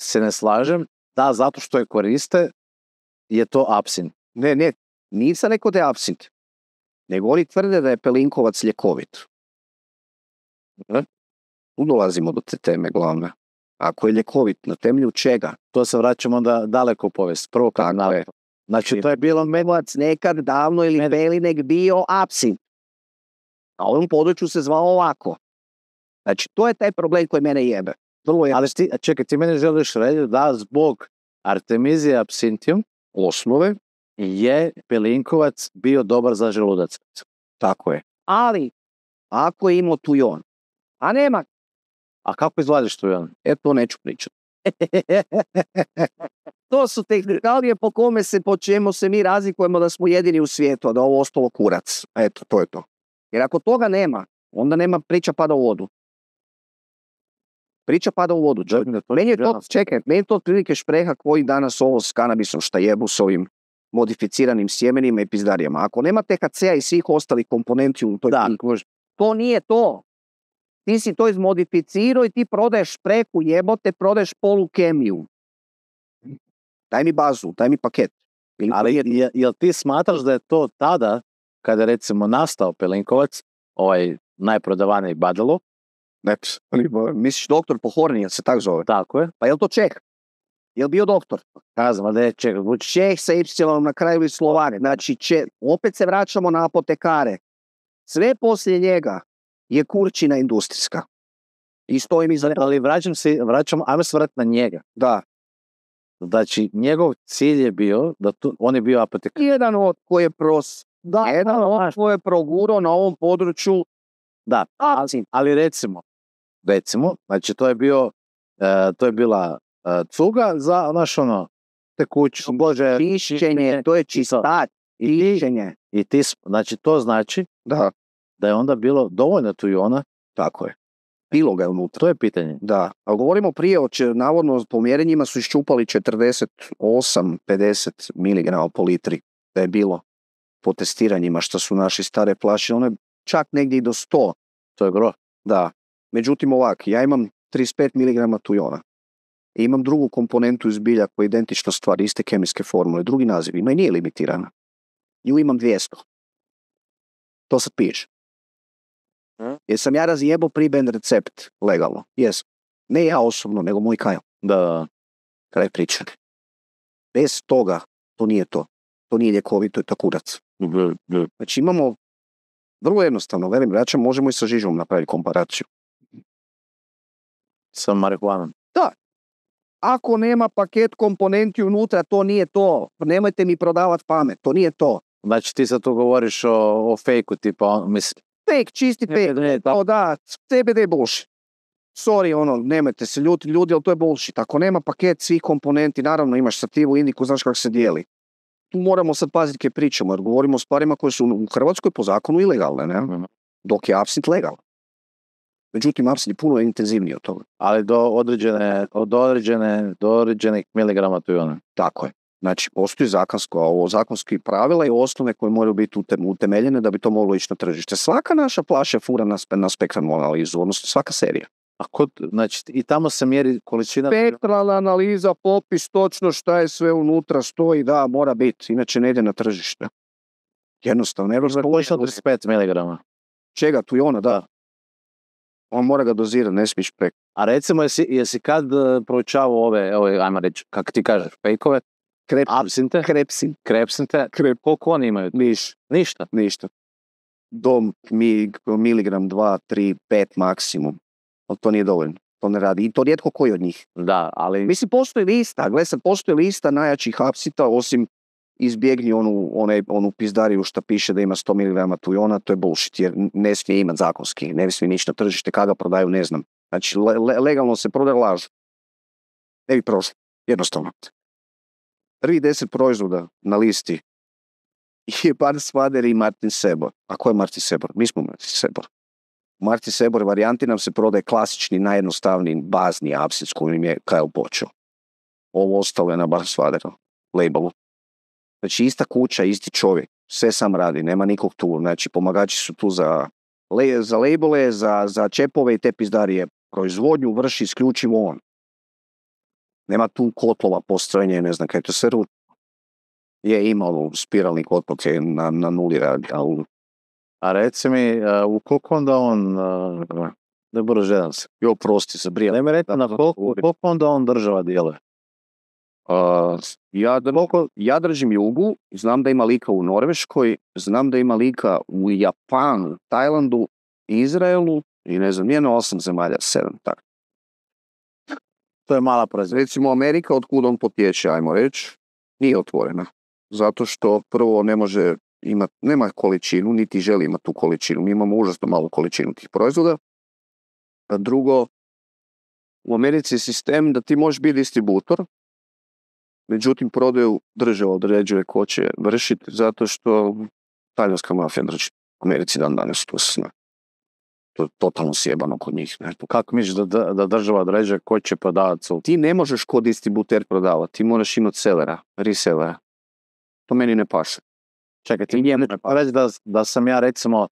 se ne slažem da zato što je koriste je to absin. Ne, ne, nisam rekao da je absint, nego oni tvrde da je pelinkovac ljekovit. Tu dolazimo do te teme glavne. Ako je ljekovit, na temelju čega? To se vraćamo onda daleko u povijest. Prvo kad je. Znači, to je bilo Medovac nekad davno ili pelinek bio absint. Na ovom području se zvao ovako. Znači, to je taj problem koji mene jebe. Vrlo Ali ti, čekaj, ti mene želiš reći da zbog Artemizije absintium, osnove, je Pelinkovac bio dobar za želudac. Tako je. Ali, ako je imao tujon, a nema a kako izvadiš tujon? E, to neću pričati. [laughs] to su tehnikalije po kome se, po čemu se mi razlikujemo da smo jedini u svijetu, a da ovo ostalo kurac. Eto, to je to. Jer ako toga nema, onda nema priča pada u vodu. Priča pada u vodu. Meni je to, čekaj, meni je to otprilike špreha koji danas ovo s kanabisom šta jebu s ovim modificiranim sjemenima i pizdarijama. Ako nema THC-a i svih ostalih komponenti u toj to nije to. Ti si to izmodificirao i ti prodaješ preku jebote, prodaješ polukemiju. Daj mi bazu, daj mi paket. Ali jel, ti smatraš da je to tada, kada recimo nastao Pelinkovac, ovaj najprodavaniji badalo, ne, misliš doktor Pohorni, jel se tako zove? Tako je. Pa jel to Čeh? li bio doktor? Kazva pa, da je Čeh. sa Y na kraju i Slovak. Znači, če, opet se vraćamo na apotekare. Sve poslije njega je kurčina industrijska. I stojim iza Ali vraćam se, vraćam, ajmo se vrati na njega. Da. Znači, njegov cilj je bio, da tu, on je bio apotekar. Jedan od koji je pros, da, jedan od koji je progurao na ovom području. Da, ali, ali recimo, recimo, znači to je bio, e, to je bila E, cuga za, znaš ono, tekuću. Bože, čišćenje, to je čistat, čišćenje. I ti, znači to znači da. da je onda bilo dovoljno tu i Tako je. Bilo ga je unutra. To je pitanje. Da, A govorimo prije, o, navodno po mjerenjima su iščupali 48-50 mg po litri. Da je bilo po testiranjima što su naši stare plaće, ono čak negdje i do 100. To je gro. Da. Međutim ovak, ja imam 35 mg tujona. I imam drugu komponentu iz bilja koja je identična stvar, iste kemijske formule, drugi naziv ima i nije limitirana. Ju imam 200. To sad piše. Jesam ja razjebao priben recept legalno? Jes. Ne ja osobno, nego moj Kajo. Da. Kraj priče. Bez toga, to nije to. To nije ljekovi, to je takurac. Znači imamo, vrlo jednostavno, velim, vraćam, možemo i sa žižom napraviti komparaciju. Sa marihuanom. Ako nema paket komponenti unutra, to nije to. Pa nemojte mi prodavati pamet, to nije to. Znači ti sad tu govoriš o, o fejku, tipa, ono, misli. Fake, čisti fejk. Ne, da. O da, CBD Sorry, ono, nemojte se ljuti ljudi, ali to je bullshit. Ako nema paket svih komponenti, naravno imaš sativu, indiku, znaš kako se dijeli. Tu moramo sad paziti kaj pričamo, jer govorimo o stvarima koje su u Hrvatskoj po zakonu ilegalne, ne? Mhm. Dok je absint legalan. Međutim, apsin je puno intenzivniji od toga, ali do određene, od određene, do određenih miligrama to je ono, Tako je. Znači, postoji zakonsko, ovo zakonski pravila i osnove koje moraju biti utemeljene da bi to moglo ići na tržište. Svaka naša plaša fura na, na spektralnu analizu, odnosno svaka serija. A kod, znači, i tamo se mjeri količina... Spektralna analiza, popis, točno šta je sve unutra stoji, da, mora biti, inače ne ide na tržište. Jednostavno, ne 35 miligrama. Čega, tu i ona, da on mora ga dozirati, ne smiješ preko. A recimo, jesi, jesi kad eh, proučavao ove, ove ajmo reći, kako ti kažeš, fejkove? Krepsin. absinte? Krepsin. Krepsinte? Krep. Koliko oni imaju? Niš. Ništa? Ništa. Dom, mig, miligram, dva, tri, pet maksimum. Ali to nije dovoljno. To ne radi. I to rijetko koji od njih. Da, ali... Mislim, postoji lista. Gle sad, postoji lista najjačih apsita, osim izbjegni onu, one, onu pizdariju što piše da ima 100 mg tujona, to je bullshit, jer ne smije imati zakonski, ne smije ništa na tržište, kada prodaju, ne znam. Znači, legalno se prodaje laž? Ne bi prošlo, jednostavno. Prvi deset proizvoda na listi je Bar Svader i Martin Sebor. A ko je Martin Sebor? Mi smo Martin Sebor. Martin Sebor varijanti nam se prodaje klasični, najjednostavniji, bazni apsis kojim je Kyle počeo. Ovo ostalo je na Bar Svaderu labelu. Znači ista kuća, isti čovjek, sve sam radi, nema nikog tu, znači pomagači su tu za, le, za labele, za, za čepove i te pizdarije. Proizvodnju vrši isključivo on. Nema tu kotlova postrojenja ne znam kaj to se je imao spiralni kotlok, na, na nuli radi, a reci mi, e, u koliko onda on, e, ne brže se, jo prosti se brije. Ne mi reći, koliko, onda on država djeluje? ja, ja držim jugu, znam da ima lika u Norveškoj, znam da ima lika u Japanu, Tajlandu, Izraelu i ne znam, na osam zemalja, sedam, tako. To je mala proizvodnja. Recimo Amerika, od on potječe, ajmo reći, nije otvorena. Zato što prvo ne može imat, nema količinu, niti želi imati tu količinu. Mi imamo užasno malu količinu tih proizvoda. A drugo, u Americi je sistem da ti možeš biti distributor, Međutim, prodaju država određuje ko će vršiti, zato što talijanska mafija drži. U Americi dan danas to To je totalno sjebano kod njih. Kako misliš da, da, država određuje ko će prodavati Ti ne možeš kod distributer prodavati, ti moraš imati sellera, resellera. To meni ne paše. Čekaj, ti nije ne, pa reći da, da sam ja recimo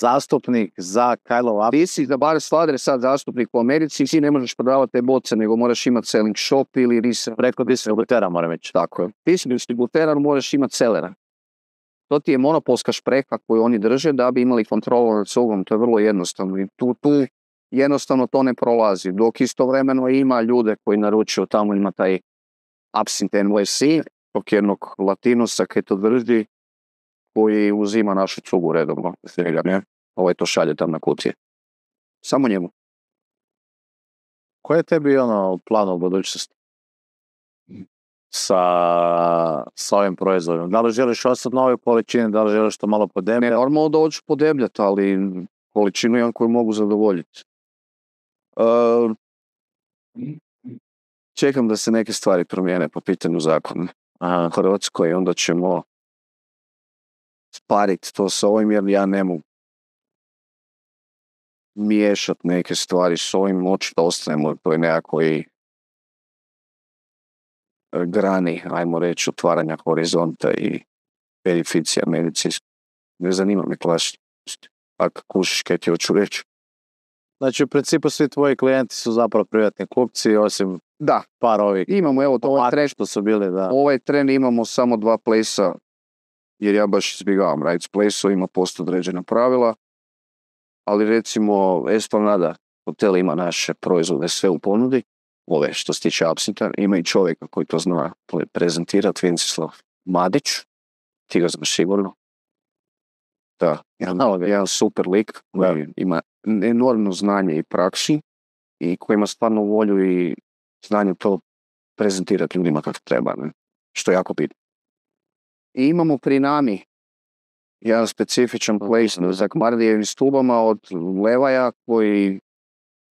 zastupnik za Kajlova... Ti si da bar sad zastupnik u Americi, ti ne možeš prodavati te boce, nego moraš imati selling shop ili ti preko distributera moram reći. Tako je. Ti si moraš imati selera. To ti je monopolska špreka koju oni drže da bi imali kontrolu nad sobom, to je vrlo jednostavno. I tu, tu jednostavno to ne prolazi. Dok istovremeno ima ljude koji naručuju, tamo ima taj absinthe NYC, tog jednog latinosa koji to drži, koji uzima našu cugu redovno, njega, ne? Ovaj to šalje tam na kutije. Samo njemu. koje je tebi ono plan u budućnosti? Sa, sa ovim proizvodom. Da li želiš ostati na ovoj količini, da li želiš to malo podemljati? Ne, normalno da hoću podemljati, ali količinu imam koju mogu zadovoljiti. E, čekam da se neke stvari promijene po pitanju zakona u Hrvatskoj, onda ćemo spariti to s ovim jer ja ne mogu miješat neke stvari s ovim, očito ostajemo u toj nekakvoj e, grani, ajmo reći, otvaranja horizonta i beneficija medicinska. Ne zanima me klasičnost. Ako kušiš kaj ti hoću reći. Znači, u principu svi tvoji klijenti su zapravo privatni kupci, osim da. par ovih. Imamo, evo, to ovaj tren, što su bili, da. Ovaj tren imamo samo dva plesa jer ja baš izbjegavam Rights Place, ima posto određena pravila, ali recimo Esplanada hotel ima naše proizvode sve u ponudi, ove što se tiče Upsita, ima i čovjeka koji to zna prezentirati, Vencislav Madić, ti ga znaš sigurno. Da, jedan, jedan super lik koji ima enormno znanje i praksi i koji ima stvarno volju i znanje to prezentirati ljudima kako treba, ne? što je jako bitno. I imamo pri nami jedan specifičan place za Kmardijevim stubama od Levaja koji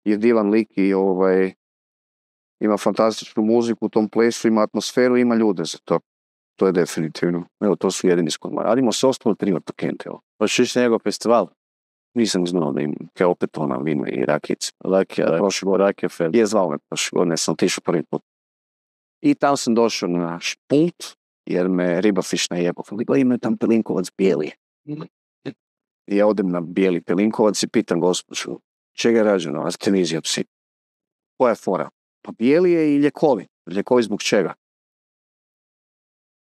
je divan lik i ovaj, ima fantastičnu muziku u tom plesu, ima atmosferu, ima ljude za to. To je definitivno. Evo, to su jedini s radimo. Se ostalo tri od Pa evo. njegov festival? Nisam znao da im, kao opet ona vino i rakic. Rakija, rakija. Rakija Je zvao me prošle sam tišao prvi put. I tam sam došao na naš put jer me ribafiš fišna je ima tam pelinkovac bijeli. I ja odem na bijeli pelinkovac i pitam gospođu, čega je rađeno Artemizija psi? Koja je fora? Pa bijeli je i ljekovi. Ljekovi zbog čega?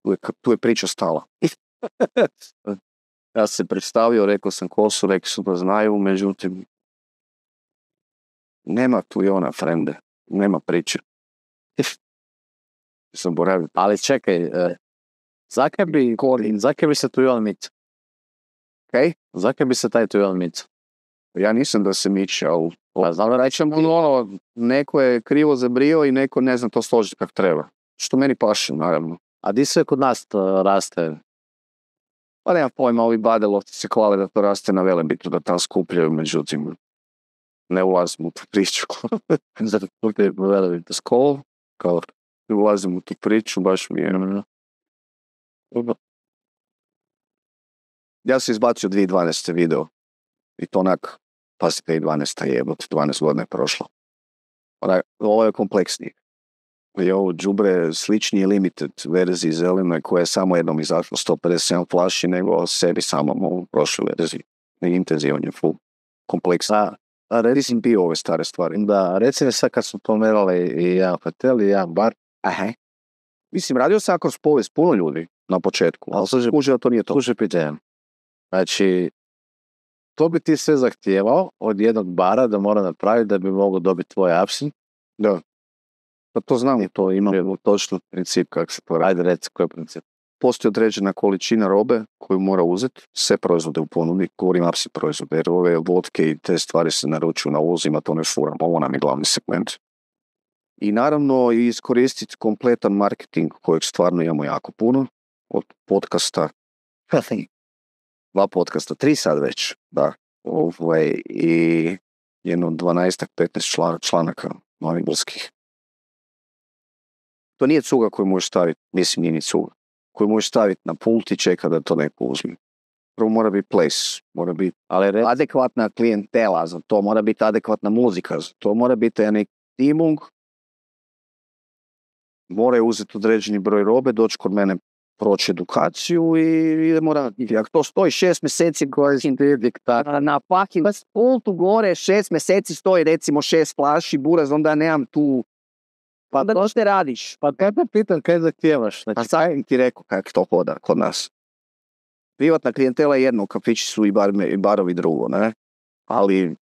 Tu je, tu je priča stala. [laughs] ja se predstavio, rekao sam ko su, rekli su da znaju, međutim, nema tu i ona frende, nema priče. [laughs] Ali čekaj, e, Zakaj bi koli in zakaj bi se tujal mit? Kaj? Zakaj bi se taj tujal mit? Ja nisam da se Pa Znam rećem ono, neko je krivo zabrio i neko ne zna to složiti kako treba. Što meni paše, naravno. A di sve kod nas uh, raste? Pa nema pojma, ovi badelovci se hvale da to raste na velebitu, da tam skupljaju, međutim, ne ulazim u tu priču. [laughs] Zato skupljaju skol, kao ulazim u tu priču, baš mi je mhm. Ja sam izbacio 2012. video. I to onak, tisuće 2012. je, 12 godina je prošlo. ovo je kompleksnije. I ovo džubre sličniji limited verziji zelenoj koja je samo jednom izašla 157 flaši nego sebi samom u prošloj verzi. Intenzivan je full kompleks A Redisim bio ove stare stvari. Da, recimo sad kad smo pomerali i ja hotel i ja bar, Mislim, radio sam kroz povijest puno ljudi na početku, ali sam da to nije to. Slušaj Znači, to bi ti sve zahtijevao od jednog bara da mora napraviti da bi mogao dobiti tvoj apsin. Da. Pa to znam, I to imam točno princip kako se to radi, reci koji je princip. Postoji određena količina robe koju mora uzeti, sve proizvode u ponudi, govorim apsi proizvode, jer ove vodke i te stvari se naručuju na uvozima, to ne furam, ovo nam je glavni segment i naravno iskoristiti kompletan marketing kojeg stvarno imamo jako puno, od podcasta, [laughs] dva podcasta, tri sad već, da, ovaj, i jedno 12-15 članaka novinarskih. To nije cuga koju možeš staviti, mislim nije ni cuga, koju možeš staviti na pult i čeka da to neko uzme. Prvo mora biti place, mora biti ali adekvatna klijentela za to, mora biti adekvatna muzika za to, mora biti neki timung moraju određeni broj robe, doći kod mene proći edukaciju i idemo raditi. Ako to stoji šest mjeseci na fucking tu gore šest mjeseci stoji recimo šest plaši, buraz, onda nemam tu pa da što radiš? Pa kaj te pitan, kaj zahtijevaš? Znači, pa sam ti rekao kak to hoda kod nas. Privatna klijentela je jedno, kafići su i barovi drugo, ne? Ali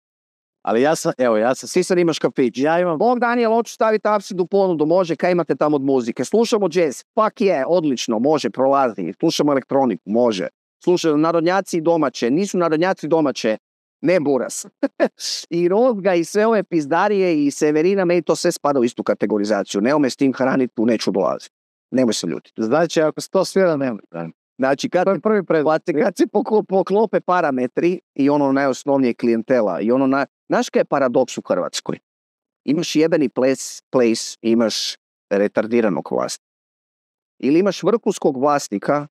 ali ja sam, evo, ja sam... sad imaš kafić. Ja imam... Bog Daniel, hoću staviti apsidu ponudu, može, kaj imate tamo od muzike? Slušamo jazz, pak je, odlično, može, prolazi. Slušamo elektroniku, može. Slušamo narodnjaci i domaće, nisu narodnjaci domaće, ne buras. [laughs] I Rozga i sve ove pizdarije i Severina, meni to sve spada u istu kategorizaciju. ne me s tim hraniti, tu neću dolaziti. Nemoj se ljutiti. Znači, ako se to svira, nemoj. Znači, kad, prvi kad se poklope parametri i ono najosnovnije klijentela i ono na, Znaš kaj je paradoks u Hrvatskoj? Imaš jebeni place, place imaš retardiranog vlasnika. Ili imaš vrhunskog vlasnika,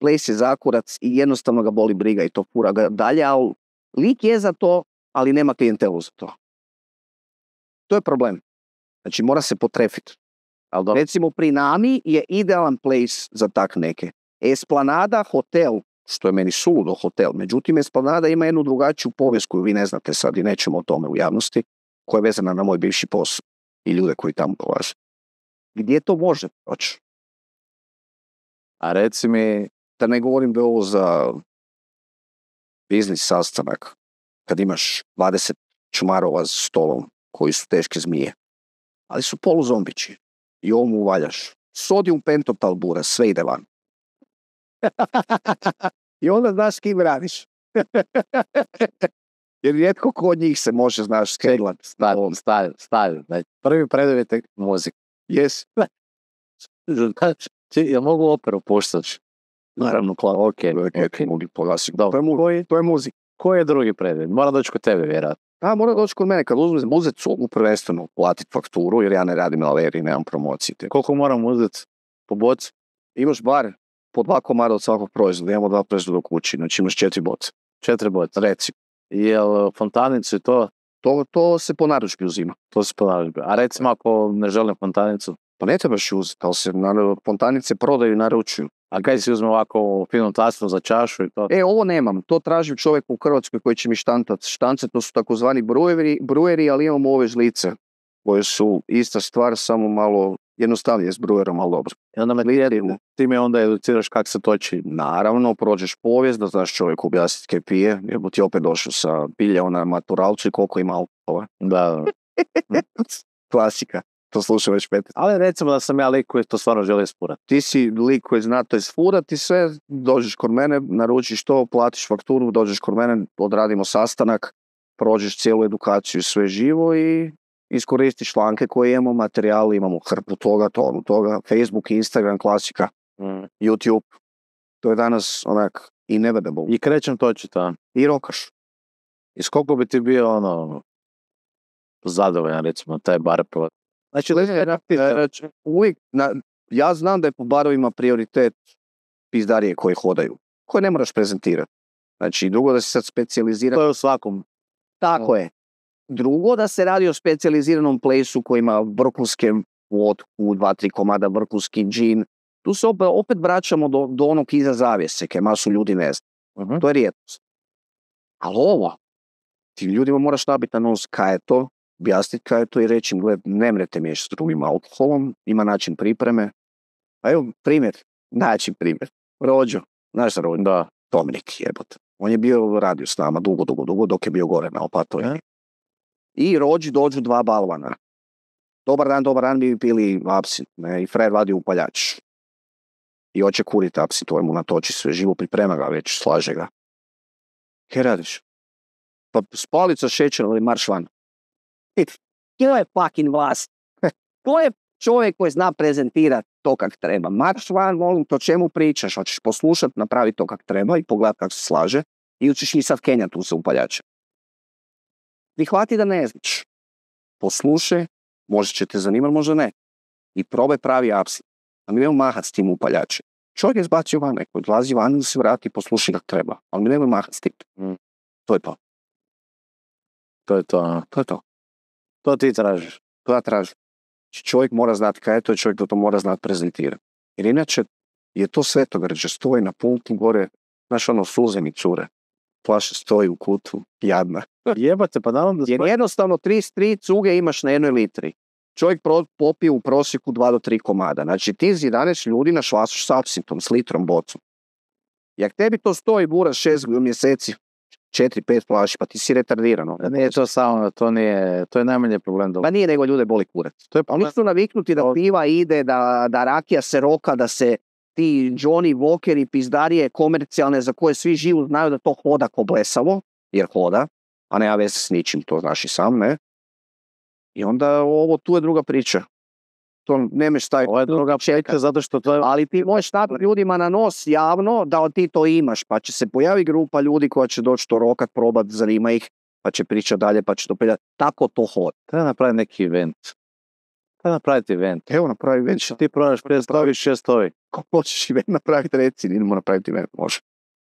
place je zakurac i jednostavno ga boli briga i to fura ga dalje, ali lik je za to, ali nema klijentelu za to. To je problem. Znači mora se potrefiti. Ali recimo pri nami je idealan place za tak neke. Esplanada, hotel što je meni suludo hotel. Međutim, Esplanada ima jednu drugačiju povijest koju vi ne znate sad i nećemo o tome u javnosti, koja je vezana na moj bivši posao i ljude koji tamo dolaze. Gdje to može proći? A reci mi, da ne govorim da je ovo za biznis sastanak, kad imaš 20 čumarova s stolom koji su teške zmije, ali su poluzombići i ovom mu uvaljaš. Sodium bura, sve ide van. I onda znaš s kim radiš. Jer rijetko kod njih se može, znaš, Stavim, stavljati, stavim, Znači, prvi predavite je muzik. Jes. Znači, ja mogu operu puštati? Naravno, ok, ok, mogu pogasiti. To, to je muzik. Koji je drugi predaj? Mora doći kod tebe, vjerojatno. A, mora doći kod mene. Kad uzmem muzet, prvenstveno platit fakturu, jer ja ne radim na leri, nemam promocije. Koliko moram uzeti po bocu? Imaš bar po dva komada od svakog proizvoda, imamo dva proizvoda u kući, znači imaš četiri boce. Četiri boce, reci. Jel e, fontanicu i to, to, to se po naručbi uzima. To se po naručbi. A recimo ako ne želim fontanicu, pa ne trebaš ju uzeti, ali se naravno, fontanice prodaju i naručuju. A kaj si uzme ovako fino tasno za čašu i to? E, ovo nemam. To tražim čovjek u Hrvatskoj koji će mi štantat. Štance to su takozvani brujeri, brujeri, ali imamo ove žlice koje su ista stvar, samo malo jednostavnije s brujerom, ali dobro. I onda me Ti me onda educiraš kako se toči. Naravno, prođeš povijest da znaš čovjek objasniti kaj pije, jer ti opet došao sa pilje, ona maturalcu i koliko ima alkohola. Da. [laughs] Klasika. To slušam već pet. Ali recimo da sam ja lik koji to stvarno želi spurat. Ti si lik koji zna to isfurati i sve, dođeš kod mene, naručiš to, platiš fakturu, dođeš kod mene, odradimo sastanak, prođeš cijelu edukaciju sve živo i iskoristi članke koje imamo, materijali imamo hrpu toga, tonu toga, Facebook, Instagram, klasika, mm. YouTube. To je danas onak i I krećem to čita. I rokaš. I koliko bi ti bio ono zadovoljan recimo taj bar pro... Znači, uvijek, na, ja znam da je po barovima prioritet pizdarije koje hodaju, koje ne moraš prezentirati. Znači, drugo da se sad specijalizira... To je u svakom. Tako je. Drugo, da se radi o specializiranom plesu koji ima vrkuske vodku, dva, tri komada vrkuski džin. Tu se opet, vraćamo do, onog iza zavjese, kaj masu ljudi ne zna. Mhm. To je rijetkost. Ali ovo, ti ljudima moraš nabiti na nos kaj je to, objasniti kaj je to i reći im, gle, ne mrete s drugim alkoholom, ima način pripreme. A evo, primjer, [laughs] način primjer. Rođo, znaš rođo, da, jebote. On je bio radio s nama dugo, dugo, dugo, dok je bio gore na Opatovi. E? i rođi dođu dva balvana. Dobar dan, dobar dan, mi bi pili apsin. ne, i frajer vadi upaljač. I hoće kurit to je mu toči sve živo, priprema ga već, slaže ga. Kaj radiš? Pa spalica šećera ili marš van. tko je fucking vlast. [laughs] To je čovjek koji zna prezentirati to kak treba. Marš van, molim, to čemu pričaš? Hoćeš poslušat, napraviti to kak treba i pogledat kako se slaže. I učiš i sad Kenja tu se upaljačem. Prihvati da ne znaš. Poslušaj, možda će te zanimati, možda ne. I probaj pravi apsi. A mi nemoj mahat s tim upaljačem. Čovjek je izbacio van, neko odlazi van da se vrati i poslušaj kako treba. Ali mi nemoj mahat s tim. Mm. To je to. To je to. Ono. To je to. To ti tražiš. To ja tražim. Znači, čovjek mora znati kaj je to, čovjek da to mora znati prezentirati. Jer inače je to sve to stoji na pultu gore, znaš ono, suze mi cure plaša stoji u kutu, jadna. Hm. Jebate, pa naravno da... Jer jednostavno 33 cuge imaš na jednoj litri. Čovjek popije u prosjeku 2 do 3 komada. Znači ti s 11 ljudi našvasuš s apsintom, s litrom bocom. Jak tebi to stoji bura 6 mjeseci, 4-5 plaši, pa ti si retardirano. Ne, to samo, to nije, to je najmanje problem. Pa nije nego ljude boli kurac. To je problem... Oni su naviknuti da piva ide, da, da rakija se roka, da se ti Johnny Walker i pizdarije komercijalne za koje svi živu znaju da to hoda ko blesavo, jer hoda, a nema veze s ničim, to znaš i sam, ne? I onda ovo tu je druga priča. To nemeš taj... Ovo je druga priča zato što to je... Ali ti možeš ljudima na nos javno da ti to imaš, pa će se pojavi grupa ljudi koja će doći to rokat, probat, zanima ih, pa će pričati dalje, pa će to peljati. Tako to hodi. Treba napraviti neki event pa napraviti event. Evo napravi event. Što ti prodaš? 5 šest ovih. Ko hoćeš event napraviti, reci, idemo napraviti event, može.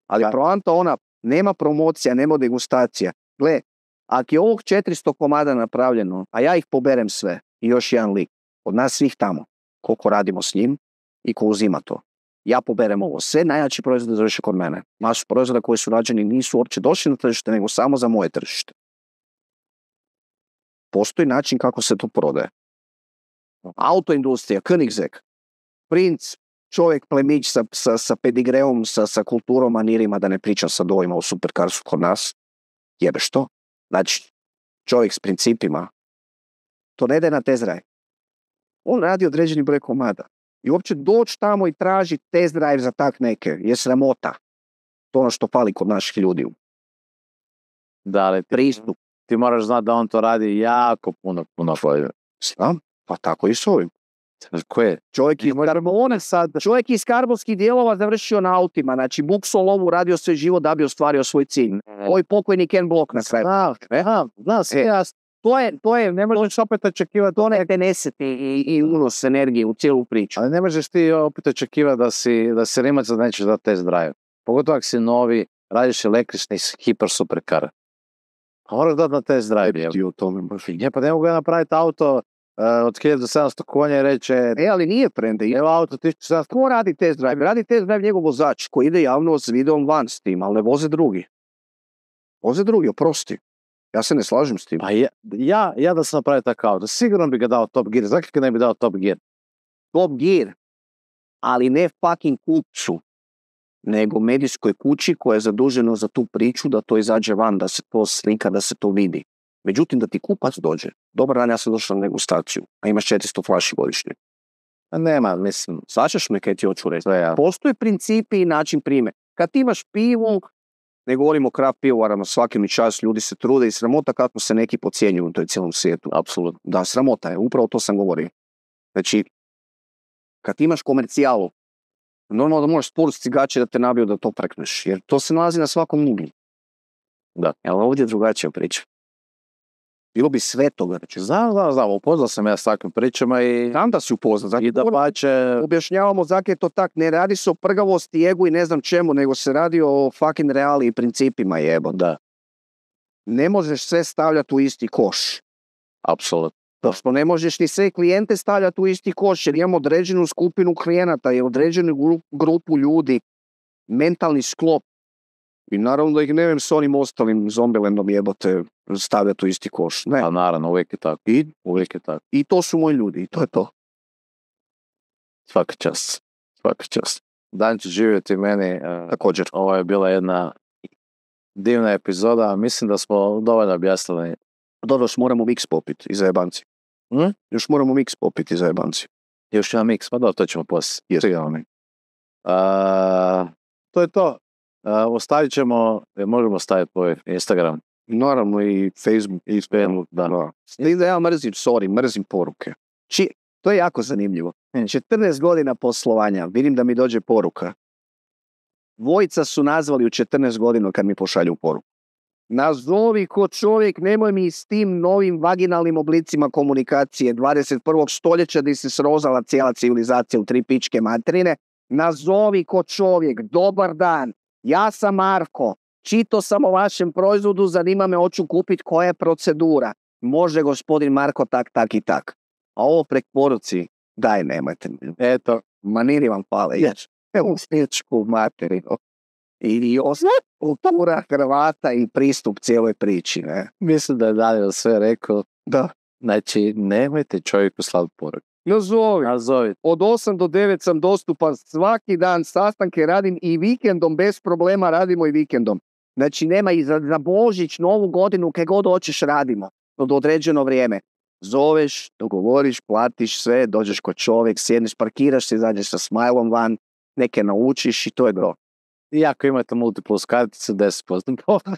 Ali proanta ona, nema promocija, nema degustacija. Gle, ako je ovog 400 komada napravljeno, a ja ih poberem sve i još jedan lik, od nas svih tamo, koliko radimo s njim i ko uzima to. Ja poberem ovo. Sve najjači proizvode završe kod mene. Masu proizvoda koji su rađeni nisu uopće došli na tržište, nego samo za moje tržište. Postoji način kako se to prodaje autoindustrija, Königsegg, princ, čovjek plemić sa, sa, sa pedigreom, sa, sa kulturom, manirima, da ne pričam sa dojima o superkarsu kod nas, jebe što? Znači, čovjek s principima, to ne ide na tezraj. On radi određeni broj komada. I uopće doći tamo i traži test drive za tak neke je sramota. To ono što pali kod naših ljudi. Da, ali ti, Pristup. Ti moraš znati da on to radi jako puno, puno godina. Pa tako i s ovim. Koje? Čovjek iz Karbone sad. Čovjek iz karbonskih dijelova završio na autima. Znači, lovu radio sve život da bi ostvario svoj cilj. Ovaj pokojni Ken Block na kraju. ha e? e. se. To je, to je, ne možeš opet očekivati... To ne te neseti i, i unos energije u cijelu priču. Ali ne možeš ti opet očekivati da si, da se Rimac nećeš da test drive. Pogotovo ako si novi, radiš električni hiper superkar. Pa moraš da na test drive. Ti u tome pa ne mogu ja napraviti auto E, od 1000 do konja i reće, e, ali nije prende, evo auto 1700, ko radi test drive? Radi test drive njegov vozač koji ide javno s videom van s tim, ali ne voze drugi. Voze drugi, oprosti. Ja se ne slažem s tim. Pa ja, ja, da sam napravio takav auto, sigurno bi ga dao Top Gear. Znači ga ne bi dao Top Gear? Top Gear, ali ne fucking kupcu, nego medijskoj kući koja je zadužena za tu priču da to izađe van, da se to slika, da se to vidi. Međutim, da ti kupac dođe, dobar dan, ja sam došao na degustaciju, a imaš 400 flaši godišnje. A pa nema, mislim, sačeš me kaj ti hoću reći. Postoje principi i način prime. Kad ti imaš pivu, ne govorimo o krap pivovarama, svaki mi čas ljudi se trude i sramota kako se neki pocijenjuju u toj cijelom svijetu. Apsolutno. Da, sramota je, upravo to sam govorio. Znači, kad imaš komercijalu, normalno da možeš spust cigače da te nabiju da to prekneš, jer to se nalazi na svakom uglu. Da. Ali ovdje je drugačija priča bilo bi sve toga reći. Znam, znam, znam, upoznao sam ja s takvim pričama i znam da si upoznat. I da pače... Objašnjavamo zakaj je to tak. Ne radi se o prgavosti, ego i ne znam čemu, nego se radi o fucking reali i principima jebom. Da. Ne možeš sve stavljati u isti koš. Apsolutno. ne možeš ni sve klijente stavljati u isti koš, jer imamo određenu skupinu klijenata i određenu grupu ljudi, mentalni sklop, i naravno da ih ne vem s onim ostalim zombilendom jebote stavljati u isti koš. Ne. a naravno, uvijek je tako. I, uvijek je tako. I to su moji ljudi i to je to. Svaka čast. Svaka čast. Dan će živjeti meni. E, Također. Ovo je bila jedna divna epizoda. Mislim da smo dovoljno objasnili. Dobro, još moramo mix popiti iz ebanci hm? Još moramo mix popiti i ebanci. Još jedan mix, pa dobro, to ćemo poslije. Yes. Uh, to je to ostavit ćemo, e, možemo staviti po Instagram. Naravno i Facebook. I Facebook, da. da. da ja mrzim, sorry, mrzim poruke. Či, to je jako zanimljivo. 14 godina poslovanja, vidim da mi dođe poruka. Dvojica su nazvali u 14 godina kad mi pošalju poruku. Nazovi ko čovjek, nemoj mi s tim novim vaginalnim oblicima komunikacije 21. stoljeća gdje se srozala cijela civilizacija u tri pičke materine. Nazovi ko čovjek, dobar dan, ja sam Marko, čito sam o vašem proizvodu, zanima me, hoću kupiti koja je procedura. Može gospodin Marko tak, tak i tak. A ovo prek poruci, daj nemojte. Eto, maniri vam pale, ješ. Evo sličku materinu. I osnovna kultura Hrvata i pristup cijeloj priči. Ne? Mislim da je Daniel sve rekao. Da. Znači, nemojte čovjeku slavu poruk. Nazovi. Nazovi. Od 8 do 9 sam dostupan svaki dan, sastanke radim i vikendom, bez problema radimo i vikendom. Znači nema i za, Božić, Novu godinu, kaj god hoćeš radimo. Od određeno vrijeme. Zoveš, dogovoriš, platiš sve, dođeš kod čovjek, sjedneš, parkiraš se, izađeš sa smajlom van, neke naučiš i to je to. I ako imate multiplus karticu, 10%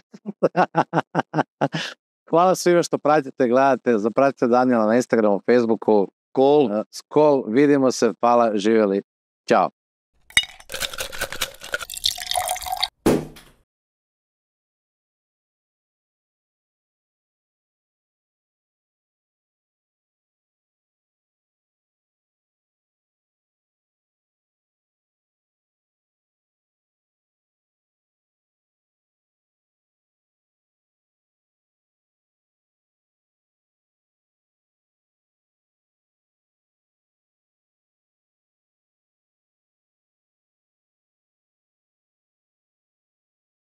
[laughs] Hvala svima što pratite, gledate, zapratite Daniela na Instagramu, Facebooku, Skol. Skol, vidimo se, hvala, živjeli. Ćao.